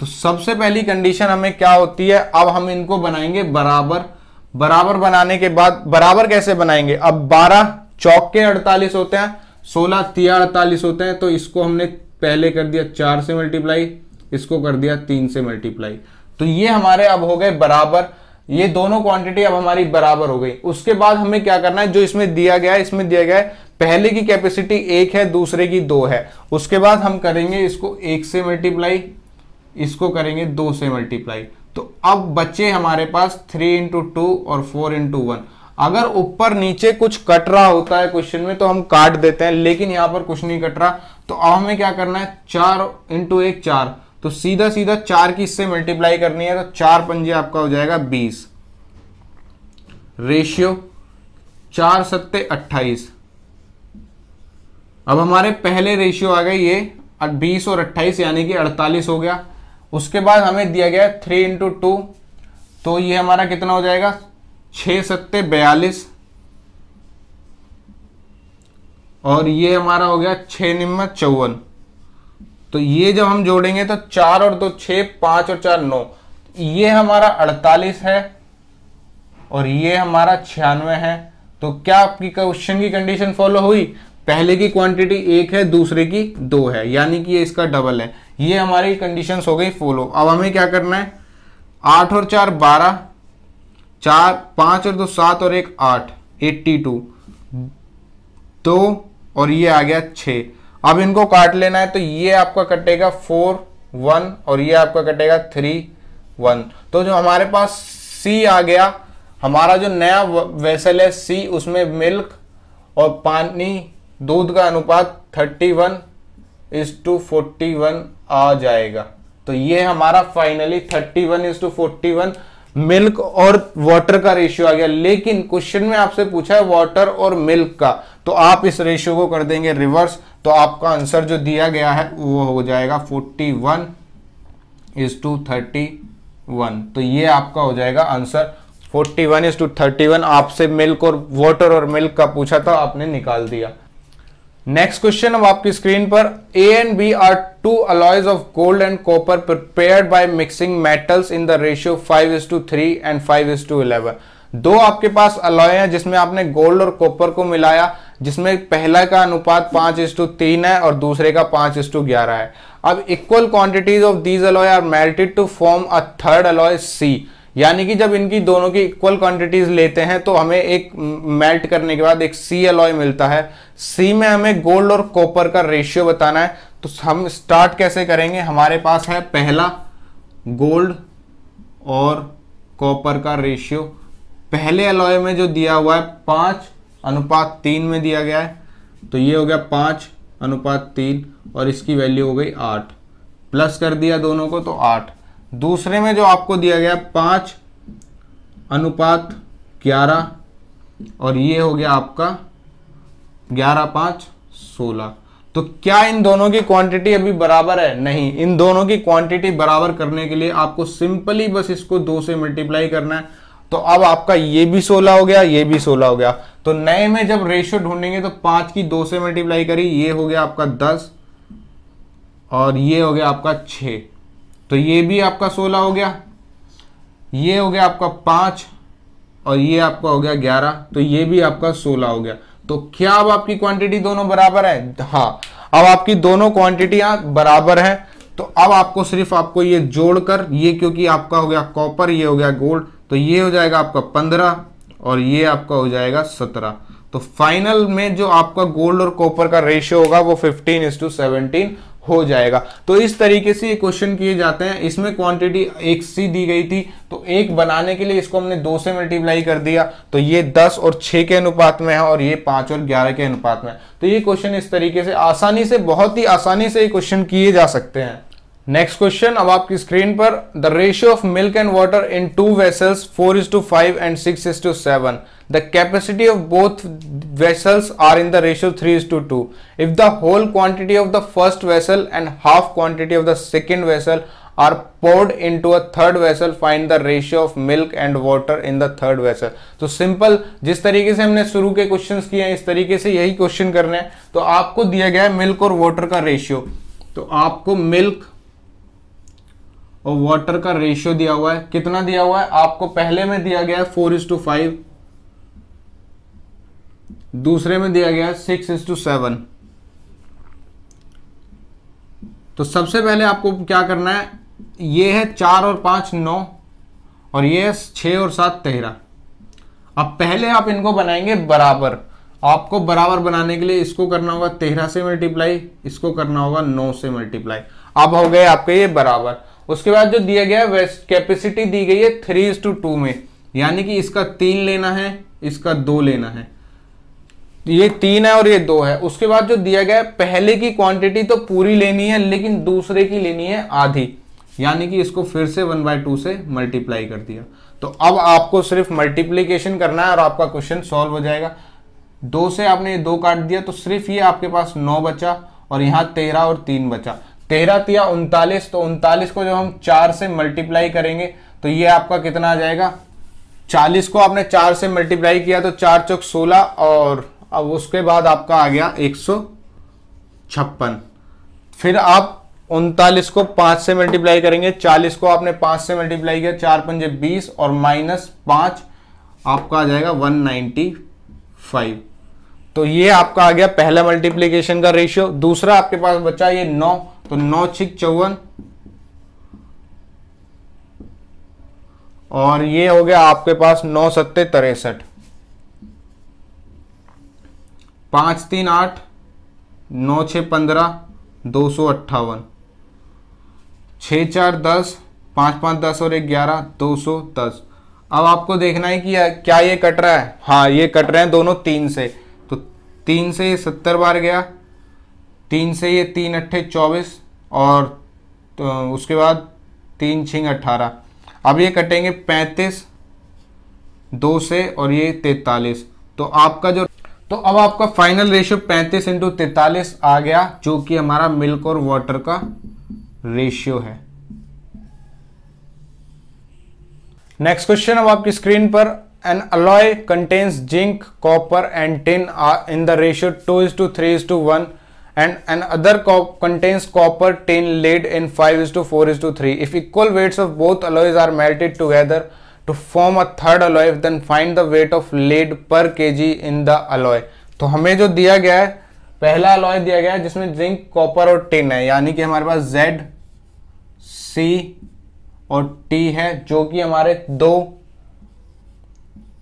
तो सबसे पहली कंडीशन हमें क्या होती है अब हम इनको बनाएंगे बराबर बराबर बनाने के बाद बराबर कैसे बनाएंगे अब बारह चौक के अड़तालीस होते हैं सोलह तिया अड़तालीस होते हैं तो इसको हमने पहले कर दिया चार से मल्टीप्लाई इसको कर दिया तीन से मल्टीप्लाई तो ये हमारे अब हो गए बराबर ये दोनों क्वांटिटी अब हमारी बराबर हो गई उसके बाद हमें क्या करना है जो इसमें दिया गया है इसमें दिया गया है पहले की कैपेसिटी एक है दूसरे की दो है उसके बाद हम करेंगे इसको एक से मल्टीप्लाई इसको करेंगे दो से मल्टीप्लाई तो अब बच्चे हमारे पास थ्री इंटू टू और फोर इंटू वन अगर ऊपर नीचे कुछ कट रहा होता है क्वेश्चन में तो हम काट देते हैं लेकिन यहां पर कुछ नहीं कट रहा तो अब हमें क्या करना है चार इंटू एक चार तो सीधा सीधा चार की इससे मल्टीप्लाई करनी है तो चार पंजे आपका हो जाएगा बीस रेशियो चार सत्ते अट्ठाईस अब हमारे पहले रेशियो आ गए ये बीस और अट्ठाईस यानी कि अड़तालीस हो गया उसके बाद हमें दिया गया थ्री इंटू टू तो ये हमारा कितना हो जाएगा छ सत्ते बयालीस और ये हमारा हो गया छह निम्न चौवन तो ये जब हम जोड़ेंगे तो चार और दो छ पांच और चार नौ ये हमारा अड़तालीस है और ये हमारा छियानवे है तो क्या आपकी क्वेश्चन की कंडीशन फॉलो हुई पहले की क्वांटिटी एक है दूसरे की दो है यानी कि ये इसका डबल है ये हमारी कंडीशन हो गई फॉलो अब हमें क्या करना है आठ और चार बारह चार पांच और दो सात और एक आठ एट्टी टू दो और ये आ गया छह अब इनको काट लेना है तो ये आपका कटेगा फोर वन और ये आपका कटेगा थ्री वन तो जो हमारे पास सी आ गया हमारा जो नया वेसल है सी उसमें मिल्क और पानी दूध का अनुपात thirty one is to forty one आ जाएगा तो ये हमारा finally thirty one is to forty one milk और वाटर का रेशियो आ गया लेकिन क्वेश्चन में आपसे पूछा है वाटर और मिल्क का तो आप इस रेशियो को कर देंगे रिवर्स तो आपका आंसर जो दिया गया है वो हो जाएगा forty one is to thirty one तो ये आपका हो जाएगा answer forty one is to thirty one आपसे मिल्क और वाटर और मिल्क का पूछा था आपने निकाल दिया नेक्स्ट क्वेश्चन अब आपकी स्क्रीन पर A and B are two alloys of gold and copper prepared by mixing metals in the ratio five is to three and five is to eleven दो आपके पास अलॉय हैं जिसमें आपने गोल्ड और copper को मिलाया जिसमें पहला का अनुपात पांच इज टू तीन है और दूसरे का पांच इज टू ग्यारह है अब equal quantities of these alloy are melted to form a third alloy C यानी कि जब इनकी दोनों की इक्वल क्वांटिटीज लेते हैं तो हमें एक मेल्ट करने के बाद एक सी अलॉय मिलता है सी में हमें गोल्ड और कॉपर का रेशियो बताना है तो हम स्टार्ट कैसे करेंगे हमारे पास है पहला गोल्ड और कॉपर का रेशियो पहले अलॉय में जो दिया हुआ है पाँच अनुपात तीन में दिया गया है तो ये हो गया पाँच अनुपात तीन और इसकी वैल्यू हो गई आठ प्लस कर दिया दोनों को तो आठ दूसरे में जो आपको दिया गया पांच अनुपात ग्यारह और ये हो गया आपका ग्यारह पांच सोलह तो क्या इन दोनों की क्वांटिटी अभी बराबर है नहीं इन दोनों की क्वांटिटी बराबर करने के लिए आपको सिंपली बस इसको दो से मल्टीप्लाई करना है तो अब आपका ये भी सोलह हो गया ये भी सोलह हो गया तो नए में जब रेशियो ढूंढेंगे तो पांच की दो से मल्टीप्लाई करी ये हो गया आपका दस और ये हो गया आपका छः तो ये भी आपका सोलह हो गया ये हो गया आपका पांच और ये आपका हो गया ग्यारह तो ये भी आपका सोलह हो गया तो क्या अब आपकी क्वांटिटी दोनों बराबर है हाँ अब आपकी दोनों क्वांटिटियां बराबर हैं तो अब आपको सिर्फ आपको ये जोड़कर ये क्योंकि आपका हो गया कॉपर ये हो गया गोल्ड तो ये हो जाएगा आपका पंद्रह और ये आपका हो जाएगा सत्रह तो फाइनल में जो आपका गोल्ड और कॉपर का रेशियो होगा वो फिफ्टीन इज टू सेवनटीन हो जाएगा तो इस तरीके से ये क्वेश्चन किए जाते हैं इसमें क्वांटिटी एक सी दी गई थी तो एक बनाने के लिए इसको हमने दो से मल्टीप्लाई कर दिया तो ये दस और छह के अनुपात में है और ये पांच और ग्यारह के अनुपात में तो ये क्वेश्चन इस तरीके से आसानी से बहुत ही आसानी से ये क्वेश्चन किए जा सकते हैं नेक्स्ट क्वेश्चन अब आपकी स्क्रीन पर the ratio of milk and water in two vessels four is to five and six is to seven the capacity of both vessels are in the ratio 3 is to 2. If the whole quantity of the first vessel and half quantity of the second vessel are poured into a third vessel find the ratio of milk and water in the third vessel तो simple जिस तरीके से हमने शुरू के questions किए हैं इस तरीके से यही क्वेश्चन करना है तो आपको दिया गया है मिल्क और वाटर का रेशियो तो आपको मिल्क और वाटर का रेशियो दिया हुआ है कितना दिया हुआ है आपको पहले में दिया गया है फोर इज टू फाइव दूसरे में दिया गया सिक्स इंस टू सेवन तो सबसे पहले आपको क्या करना है ये है चार और पांच नौ और ये है छ और सात तेरह अब पहले आप इनको बनाएंगे बराबर आपको बराबर बनाने के लिए इसको करना होगा तेरह से मल्टीप्लाई इसको करना होगा नौ से मल्टीप्लाई अब हो गए आपके ये बराबर उसके बाद जो दिया गया है कैपेसिटी दी गई है थ्री टू टू में यानी कि इसका तीन लेना है इसका दो लेना है ये तीन है और ये दो है उसके बाद जो दिया गया है पहले की क्वांटिटी तो पूरी लेनी है लेकिन दूसरे की लेनी है आधी यानी कि इसको फिर से वन बाय टू से मल्टीप्लाई कर दिया तो अब आपको सिर्फ मल्टीप्लीकेशन करना है और आपका क्वेश्चन सॉल्व हो जाएगा दो से आपने ये दो काट दिया तो सिर्फ ये आपके पास नौ बचा और यहाँ तेरह और तीन बचा तेरह तिया उनतालीस तो उनतालीस को जब हम चार से मल्टीप्लाई करेंगे तो ये आपका कितना आ जाएगा चालीस को आपने चार से मल्टीप्लाई किया तो चार चौक सोलह और अब उसके बाद आपका आ गया एक छप्पन फिर आप उनतालीस को पाँच से मल्टीप्लाई करेंगे चालीस को आपने पाँच से मल्टीप्लाई किया चार पंजे बीस और माइनस पाँच आपका आ जाएगा वन नाइन्टी फाइव तो ये आपका आ गया पहला मल्टीप्लीकेशन का रेशियो दूसरा आपके पास बचा ये नौ तो नौ छिक चौवन और ये हो गया आपके पास नौ सत्ते तिरसठ पाँच तीन आठ नौ छः पंद्रह दो सौ अट्ठावन छः चार दस पाँच पाँच दस और एक ग्यारह दो सौ दस अब आपको देखना है कि क्या ये कट रहा है हाँ ये कट रहे हैं दोनों तीन से तो तीन से ये सत्तर बार गया तीन से ये तीन अट्ठे चौबीस और तो उसके बाद तीन छिंग अट्ठारह अब ये कटेंगे पैंतीस दो से और ये तैतालीस तो आपका जो तो अब आपका फाइनल रेशियो 35 इंटू तैतालीस आ गया जो कि हमारा मिल्क और वाटर का रेशियो है नेक्स्ट क्वेश्चन अब आपकी स्क्रीन पर an alloy contains zinc copper and tin in the ratio two is to three is to one and another contains copper tin lead in five is to four is to three if equal weights of both alloys are melted together form a third alloy then find the weight of lead per k ji in the alloy तो हमें जो दिया गया है पहला alloy दिया गया है जिसमें जिंक कॉपर और टिन है यानी कि हमारे पास Z C और T है जो कि हमारे दो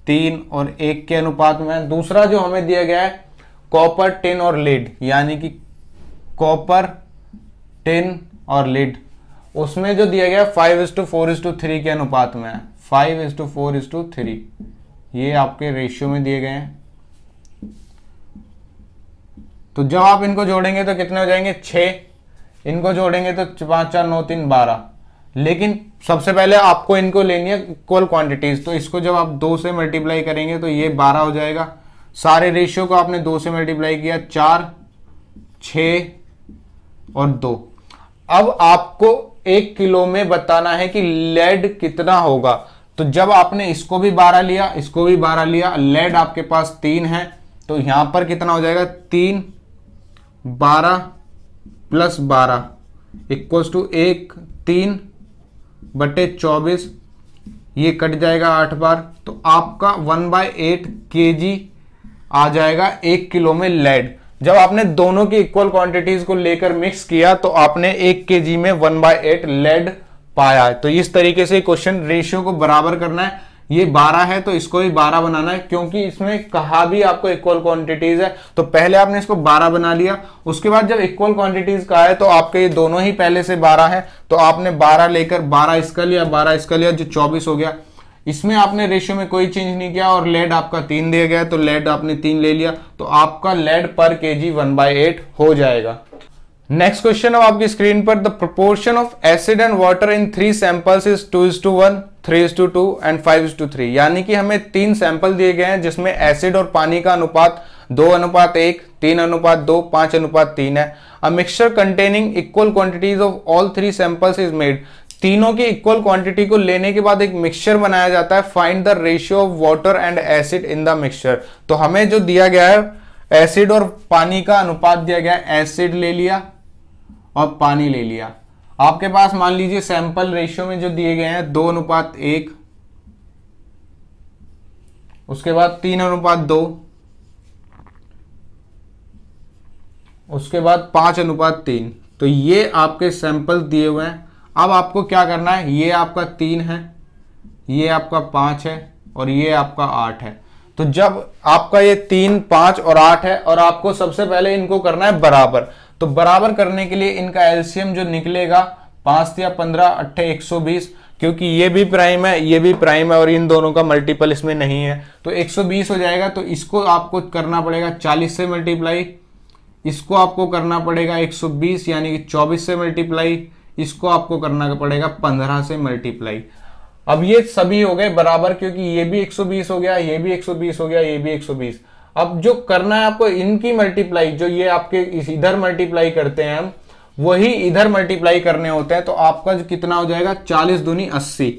तीन और एक के अनुपात में है दूसरा जो हमें दिया गया है कॉपर टिन और लेड यानी कि कॉपर टिन और लीड उसमें जो दिया गया five is to four is to three के अनुपात में है five is to four is to three ये आपके रेशियो में दिए गए हैं तो जब आप इनको जोड़ेंगे तो कितने हो जाएंगे छ इनको जोड़ेंगे तो पांच चार नौ तीन बारह लेकिन सबसे पहले आपको इनको लेनी है इक्वल क्वांटिटीज तो इसको जब आप दो से मल्टीप्लाई करेंगे तो ये बारह हो जाएगा सारे रेशियो को आपने दो से मल्टीप्लाई किया चार छ और दो अब आपको एक किलो में बताना है कि लेड कितना होगा तो जब आपने इसको भी बारह लिया इसको भी बारह लिया लेड आपके पास तीन है तो यहां पर कितना हो जाएगा तीन बारह प्लस बारह इक्वल टू एक तीन बटे चौबीस ये कट जाएगा आठ बार तो आपका वन बाय एट के जी आ जाएगा एक किलो में लेड जब आपने दोनों की इक्वल क्वांटिटीज को लेकर मिक्स किया तो आपने एक के जी में वन बाय एट लेड पाया है तो इस तरीके से क्वेश्चन रेशियो को बराबर करना है ये 12 है तो इसको भी 12 बनाना है क्योंकि इसमें कहा भी आपको इक्वल क्वांटिटीज है तो पहले आपने इसको 12 बना लिया उसके बाद जब इक्वल क्वांटिटीज कहा है तो आपके ये दोनों ही पहले से 12 है तो आपने 12 लेकर 12 इसका लिया 12 इसका लिया जो 24 हो गया इसमें आपने रेशियो में कोई चेंज नहीं किया और लेड आपका तीन दिया गया तो लेड आपने तीन ले लिया तो आपका lead per k ji one by eight हो जाएगा नेक्स्ट क्वेश्चन अब आपकी स्क्रीन पर the proportion of acid and water in three samples is two is to one three is to two and five is to three यानी कि हमें तीन sample दिए गए हैं जिसमें एसिड और पानी का अनुपात दो अनुपात एक तीन अनुपात दो पांच अनुपात तीन है a mixture containing equal quantities of all three samples is made तीनों की इक्वल क्वांटिटी को लेने के बाद एक मिक्सचर बनाया जाता है find the ratio of water and acid in the mixture तो हमें जो दिया गया है एसिड और पानी का अनुपात दिया गया है एसिड ले लिया और पानी ले लिया आपके पास मान लीजिए सैंपल रेशियो में जो दिए गए हैं दो अनुपात एक उसके बाद तीन अनुपात दो उसके बाद पांच अनुपात तीन तो ये आपके सैंपल दिए हुए हैं अब आपको क्या करना है ये आपका तीन है ये आपका पांच है और ये आपका आठ है तो जब आपका ये तीन पांच और आठ है और आपको सबसे पहले इनको करना है बराबर तो बराबर करने के लिए इनका एल्सियम जो निकलेगा पांच या पंद्रह अट्ठे एक सौ बीस क्योंकि ये भी प्राइम है ये भी प्राइम है और इन दोनों का मल्टीपल इसमें नहीं है तो 120 हो जाएगा तो इसको आपको करना पड़ेगा 40 से मल्टीप्लाई इसको आपको करना पड़ेगा 120 यानी कि 24 से मल्टीप्लाई इसको आपको करना पड़ेगा 15 से मल्टीप्लाई अब ये सभी हो गए बराबर क्योंकि ये भी 120 हो गया ये भी 120 हो गया ये भी 120 अब जो करना है आपको इनकी मल्टीप्लाई जो ये आपके इधर मल्टीप्लाई करते हैं हम वही इधर मल्टीप्लाई करने होते हैं तो आपका जो कितना हो जाएगा चालीस दूनी अस्सी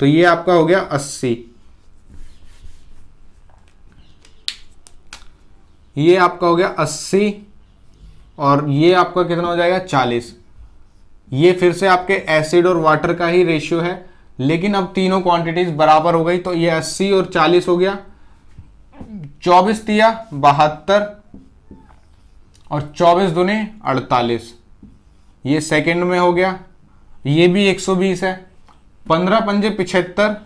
तो ये आपका हो गया अस्सी ये आपका हो गया अस्सी और ये आपका कितना हो जाएगा चालीस ये फिर से आपके एसिड और वाटर का ही रेशियो है लेकिन अब तीनों क्वांटिटीज बराबर हो गई तो ये अस्सी और चालीस हो गया चौबीस तिया बहत्तर और चौबीस दुने अड़तालीस ये सेकंड में हो गया ये भी एक सौ बीस है पंद्रह पंजे पिछहत्तर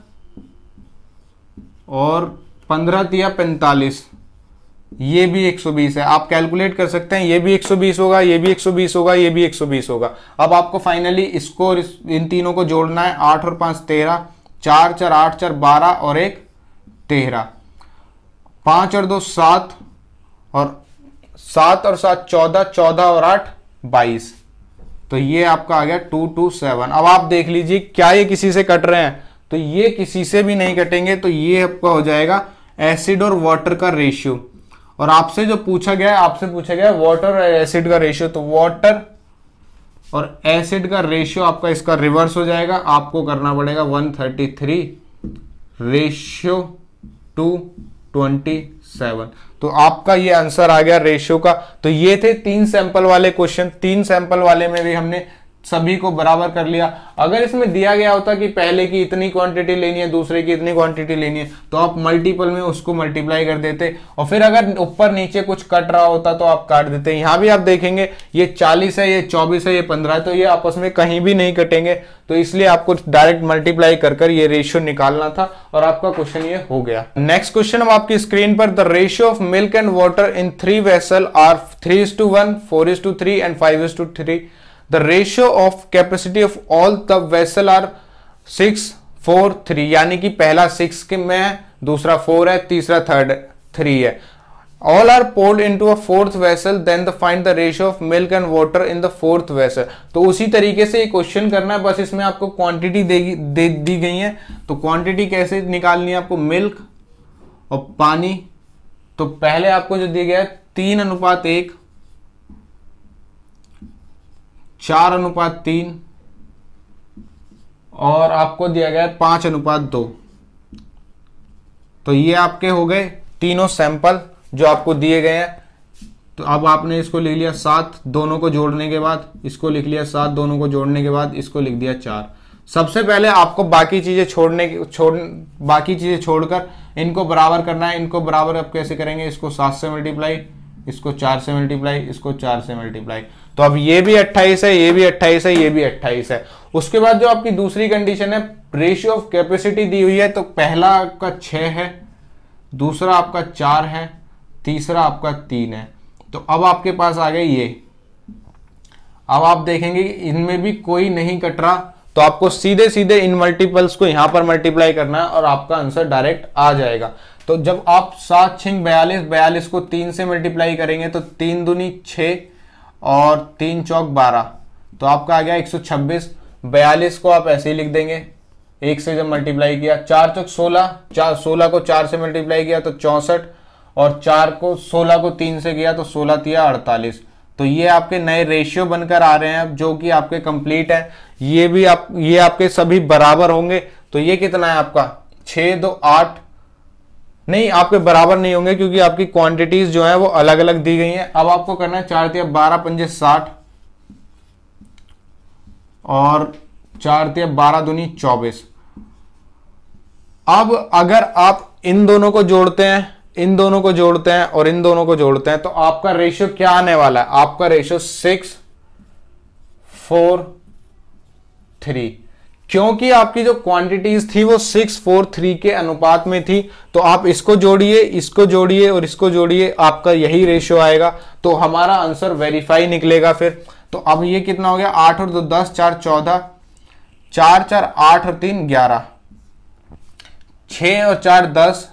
और पंद्रह तिया पैंतालीस ये भी 120 है आप कैलकुलेट कर सकते हैं ये भी 120 होगा ये भी 120 होगा ये भी 120 होगा अब आपको फाइनली इसको इन तीनों को जोड़ना है आठ और पांच तेरह चार चार आठ चार बारह और एक तेरह पांच और दो सात और सात और सात चौदह चौदह और आठ बाईस तो ये आपका आ गया टू टू सेवन अब आप देख लीजिए क्या ये किसी से कट रहे हैं तो ये किसी से भी नहीं कटेंगे तो ये आपका हो जाएगा एसिड और वाटर का रेशियो और आपसे जो पूछा गया है आपसे पूछा गया वाटर और एसिड का रेशियो तो वाटर और एसिड का रेशियो आपका इसका रिवर्स हो जाएगा आपको करना पड़ेगा 133 रेशियो टू ट्वेंटी सेवन तो आपका ये आंसर आ गया रेशियो का तो ये थे तीन सैंपल वाले क्वेश्चन तीन सैंपल वाले में भी हमने सभी को बराबर कर लिया अगर इसमें दिया गया होता कि पहले की इतनी क्वांटिटी लेनी है दूसरे की इतनी क्वांटिटी लेनी है तो आप मल्टीपल में उसको मल्टीप्लाई कर देते और फिर अगर ऊपर नीचे कुछ कट रहा होता तो आप काट देते यहां भी आप देखेंगे ये चालीस है ये चौबीस है ये पंद्रह तो ये आपस में कहीं भी नहीं कटेंगे तो इसलिए आपको डायरेक्ट मल्टीप्लाई कर कर ये रेशियो निकालना था और आपका क्वेश्चन ये हो गया नेक्स्ट क्वेश्चन हम आपकी स्क्रीन पर the ratio of milk and water in three vessel are three is to one four is to three and five is to three the ratio of capacity of all the vessel are six four three यानी कि पहला six के में है दूसरा four है तीसरा third three है are poured into a fourth vessel then the find the ratio of milk and water in the fourth vessel तो उसी तरीके से ये क्वेश्चन करना है बस इसमें आपको क्वांटिटी दे दी गई है तो क्वांटिटी कैसे निकालनी है आपको मिल्क और पानी तो पहले आपको जो दिया गया है तीन अनुपात एक चार अनुपात तीन और आपको दिया गया है पांच अनुपात दो तो ये आपके हो गए तीनों सैंपल जो आपको दिए गए हैं तो अब आपने इसको लिख लिया सात दोनों को जोड़ने के बाद इसको लिख लिया सात दोनों को जोड़ने के बाद इसको लिख दिया चार सबसे पहले आपको बाकी चीज़ें छोड़ने छोड़ बाकी चीज़ें छोड़कर इनको बराबर करना है इनको बराबर आप कैसे करेंगे इसको सात से मल्टीप्लाई इसको चार से मल्टीप्लाई इसको चार से मल्टीप्लाई तो अब ये भी 28 है ये भी 28 है ये भी 28 है उसके बाद जो आपकी दूसरी कंडीशन है रेशियो ऑफ कैपेसिटी दी हुई है तो पहला आपका छ है दूसरा आपका चार है तीसरा आपका तीन है तो अब आपके पास आ गए ये अब आप देखेंगे इनमें भी कोई नहीं कट रहा तो आपको सीधे सीधे इन मल्टीपल्स को यहां पर मल्टीप्लाई करना है और आपका आंसर डायरेक्ट आ जाएगा तो जब आप सात छिंग बयालीस बयालीस को तीन से मल्टीप्लाई करेंगे तो तीन दुनी छह और तीन चौक बारह तो आपका आ गया एक सौ छब्बीस बयालीस को आप ऐसे ही लिख देंगे एक से जब मल्टीप्लाई किया चार चौक सोलह चार सोलह को चार से मल्टीप्लाई किया तो चौंसठ और चार को सोलह को तीन से किया तो सोलह तिया अड़तालीस तो ये आपके नए रेशियो बनकर आ रहे हैं अब जो कि आपके कंप्लीट है ये भी आप ये आपके सभी बराबर होंगे तो ये कितना है आपका छः दो आठ नहीं आपके बराबर नहीं होंगे क्योंकि आपकी क्वांटिटीज जो है वो अलग अलग दी गई हैं अब आपको करना है चार तिया बारह पंजे साठ और चार तिया बारह दूनी चौबीस अब अगर आप इन दोनों को जोड़ते हैं इन दोनों को जोड़ते हैं और इन दोनों को जोड़ते हैं तो आपका रेशियो क्या आने वाला है आपका रेशियो सिक्स फोर थ्री क्योंकि आपकी जो क्वांटिटीज थी वो सिक्स फोर थ्री के अनुपात में थी तो आप इसको जोड़िए इसको जोड़िए और इसको जोड़िए आपका यही रेशियो आएगा तो हमारा आंसर वेरीफाई निकलेगा फिर तो अब ये कितना हो गया आठ और दो दस चार चौदह चार चार आठ और तीन ग्यारह छ और चार दस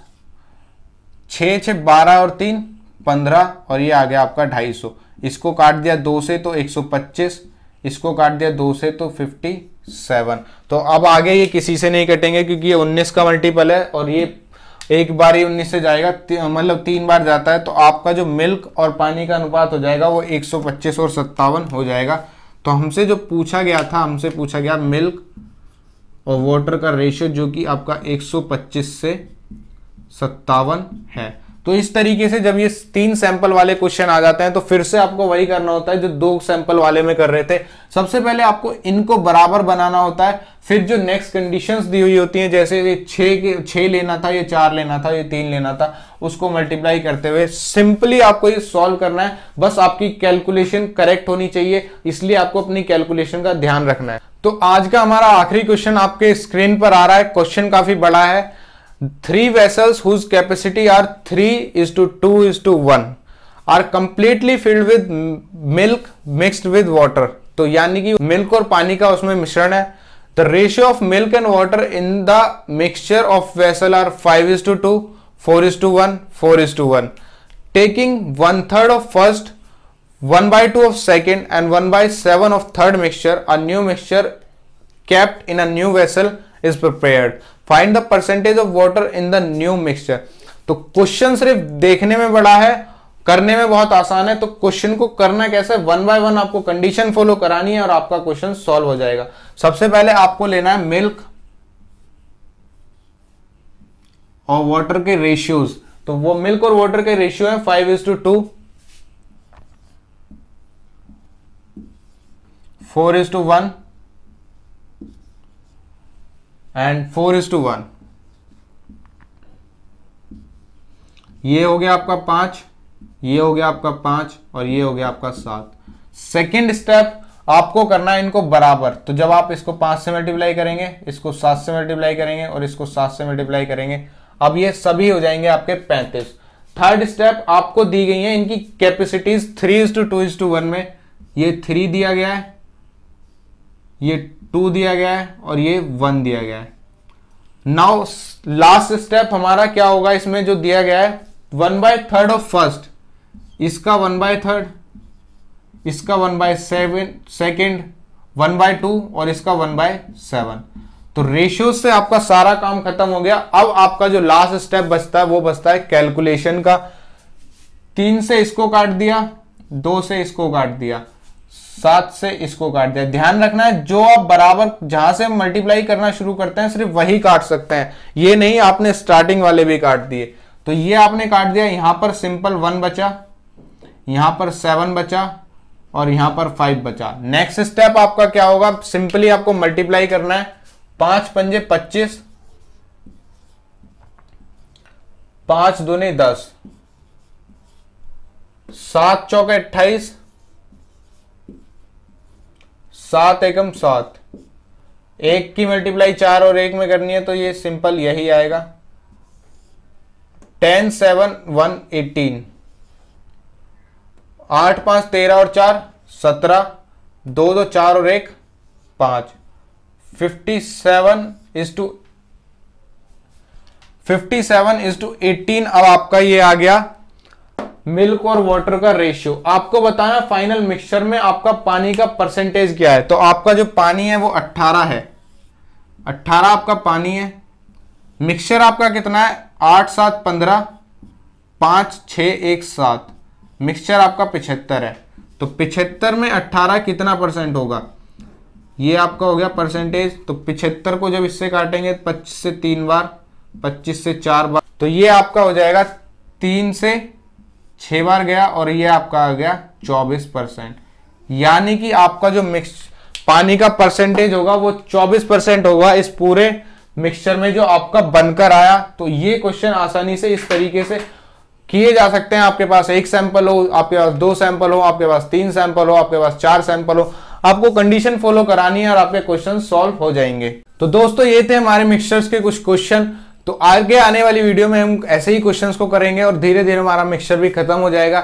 छ छ बारह और तीन पंद्रह और ये आ गया आपका ढाई सौ इसको काट दिया दो से तो एक सौ पच्चीस इसको काट दिया दो से तो फिफ्टी सेवन तो अब आगे ये किसी से नहीं कटेंगे क्योंकि ये उन्नीस का मल्टीपल है और ये एक बार ही उन्नीस से जाएगा मतलब तीन बार जाता है तो आपका जो मिल्क और पानी का अनुपात हो जाएगा वो पच्चीस और सत्तावन हो जाएगा तो हमसे जो पूछा गया था हमसे पूछा गया मिल्क और वाटर का रेशियो जो कि आपका एक सौ पच्चीस से सत्तावन है तो इस तरीके से जब ये तीन सैंपल वाले क्वेश्चन आ जाते हैं तो फिर से आपको वही करना होता है जो दो सैंपल वाले में कर रहे थे सबसे पहले आपको इनको बराबर बनाना होता है फिर जो नेक्स्ट कंडीशंस दी हुई होती हैं जैसे ये छः के छः लेना था ये चार लेना था ये तीन लेना था उसको मल्टीप्लाई करते हुए सिंपली आपको ये सॉल्व करना है बस आपकी कैलकुलेशन करेक्ट होनी चाहिए इसलिए आपको अपनी कैलकुलेशन का ध्यान रखना है तो आज का हमारा आखिरी क्वेश्चन आपके स्क्रीन पर आ रहा है क्वेश्चन काफी बड़ा है three vessels whose capacity are three is to two is to one are completely filled with milk mixed with water तो यानी कि मिल्क और पानी का उसमें मिश्रण है the ratio of milk and water in the mixture of vessel are five is to two four is to one four is to one taking one third of first one by two of second and one by seven of third mixture a new mixture kept in a new vessel is prepared find the percentage of water in the new mixture तो question सिर्फ देखने में बड़ा है करने में बहुत आसान है तो क्वेश्चन को करना कैसे वन बाय वन आपको कंडीशन फॉलो करानी है और आपका क्वेश्चन सॉल्व हो जाएगा सबसे पहले आपको लेना है मिल्क और वाटर के रेशियोज तो वो मिल्क और वाटर के रेशियो है five is to two four is to one and four is to one ये हो गया आपका पांच ये हो गया आपका पांच और ये हो गया आपका सात सेकेंड स्टेप आपको करना है इनको बराबर तो जब आप इसको पांच से मल्टीप्लाई करेंगे इसको सात से मल्टीप्लाई करेंगे और इसको सात से मल्टीप्लाई करेंगे अब ये सभी हो जाएंगे आपके पैंतीस थर्ड स्टेप आपको दी गई है इनकी capacities three is to two is to one one ये थ्री दिया गया है ये टू दिया गया है और ये वन दिया गया है नाउ लास्ट स्टेप हमारा क्या होगा इसमें जो दिया गया है one by third of first इसका वन बाय थर्ड इसका one by seven second one by two और इसका वन बाय सेवन तो रेशियो से आपका सारा काम खत्म हो गया अब आपका जो लास्ट स्टेप बचता है वो बचता है कैलकुलेशन का तीन से इसको काट दिया दो से इसको काट दिया सात से इसको काट दिया ध्यान रखना है जो आप बराबर जहां से मल्टीप्लाई करना शुरू करते हैं सिर्फ वही काट सकते हैं ये नहीं आपने स्टार्टिंग वाले भी काट दिए तो ये आपने काट दिया यहां पर सिंपल वन बचा यहां पर सेवन बचा और यहां पर फाइव बचा नेक्स्ट स्टेप आपका क्या होगा सिंपली आपको मल्टीप्लाई करना है पांच पंजे पच्चीस पांच दूनी दस सात चौके अट्ठाईस सात एकम सात एक की मल्टीप्लाई चार और एक में करनी है तो ये सिंपल यही आएगा टेन सेवन वन एटीन आठ पांच तेरह और चार सत्रह दो दो चार और एक पांच fifty seven is to fifty seven is to eighteen अब आपका ये आ गया मिल्क और वाटर का रेशियो आपको बताना फाइनल मिक्सचर में आपका पानी का परसेंटेज क्या है तो आपका जो पानी है वो 18 है 18 आपका पानी है मिक्सचर आपका कितना है आठ सात पंद्रह पाँच छ एक सात मिक्सचर आपका पिछहत्तर है तो पिछहत्तर में अट्ठारह कितना परसेंट होगा ये आपका हो गया परसेंटेज तो पिछहत्तर को जब इससे काटेंगे पच्चीस से तीन बार पच्चीस से चार बार तो ये आपका हो जाएगा तीन से छः बार गया और ये आपका आ गया चौबीस परसेंट यानी कि आपका जो मिक्स पानी का परसेंटेज होगा वो चौबीस परसेंट होगा इस पूरे मिक्सचर में जो आपका बनकर आया तो ये क्वेश्चन आसानी से इस तरीके से किए जा सकते हैं आपके पास एक सैंपल हो आपके पास दो सैंपल हो आपके पास तीन सैंपल हो आपके पास चार सैंपल हो आपको कंडीशन फॉलो करानी है और आपके क्वेश्चन सॉल्व हो जाएंगे तो दोस्तों ये थे हमारे मिक्सचर्स के कुछ क्वेश्चन तो आगे आने वाली वीडियो में हम ऐसे ही क्वेश्चंस को करेंगे और धीरे धीरे हमारा मिक्सचर भी खत्म हो जाएगा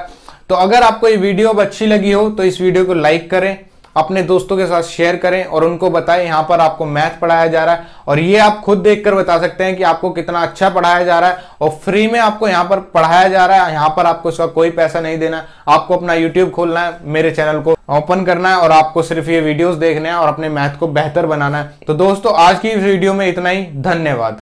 तो अगर आपको ये वीडियो अब अच्छी लगी हो तो इस वीडियो को लाइक करें अपने दोस्तों के साथ शेयर करें और उनको बताएं यहाँ पर आपको मैथ पढ़ाया जा रहा है और ये आप खुद देखकर बता सकते हैं कि आपको कितना अच्छा पढ़ाया जा रहा है और फ्री में आपको यहाँ पर पढ़ाया जा रहा है यहाँ पर आपको इसका कोई पैसा नहीं देना आपको अपना यूट्यूब खोलना है मेरे चैनल को ओपन करना है और आपको सिर्फ ये वीडियोज देखना है और अपने मैथ को बेहतर बनाना है तो दोस्तों आज की इस वीडियो में इतना ही धन्यवाद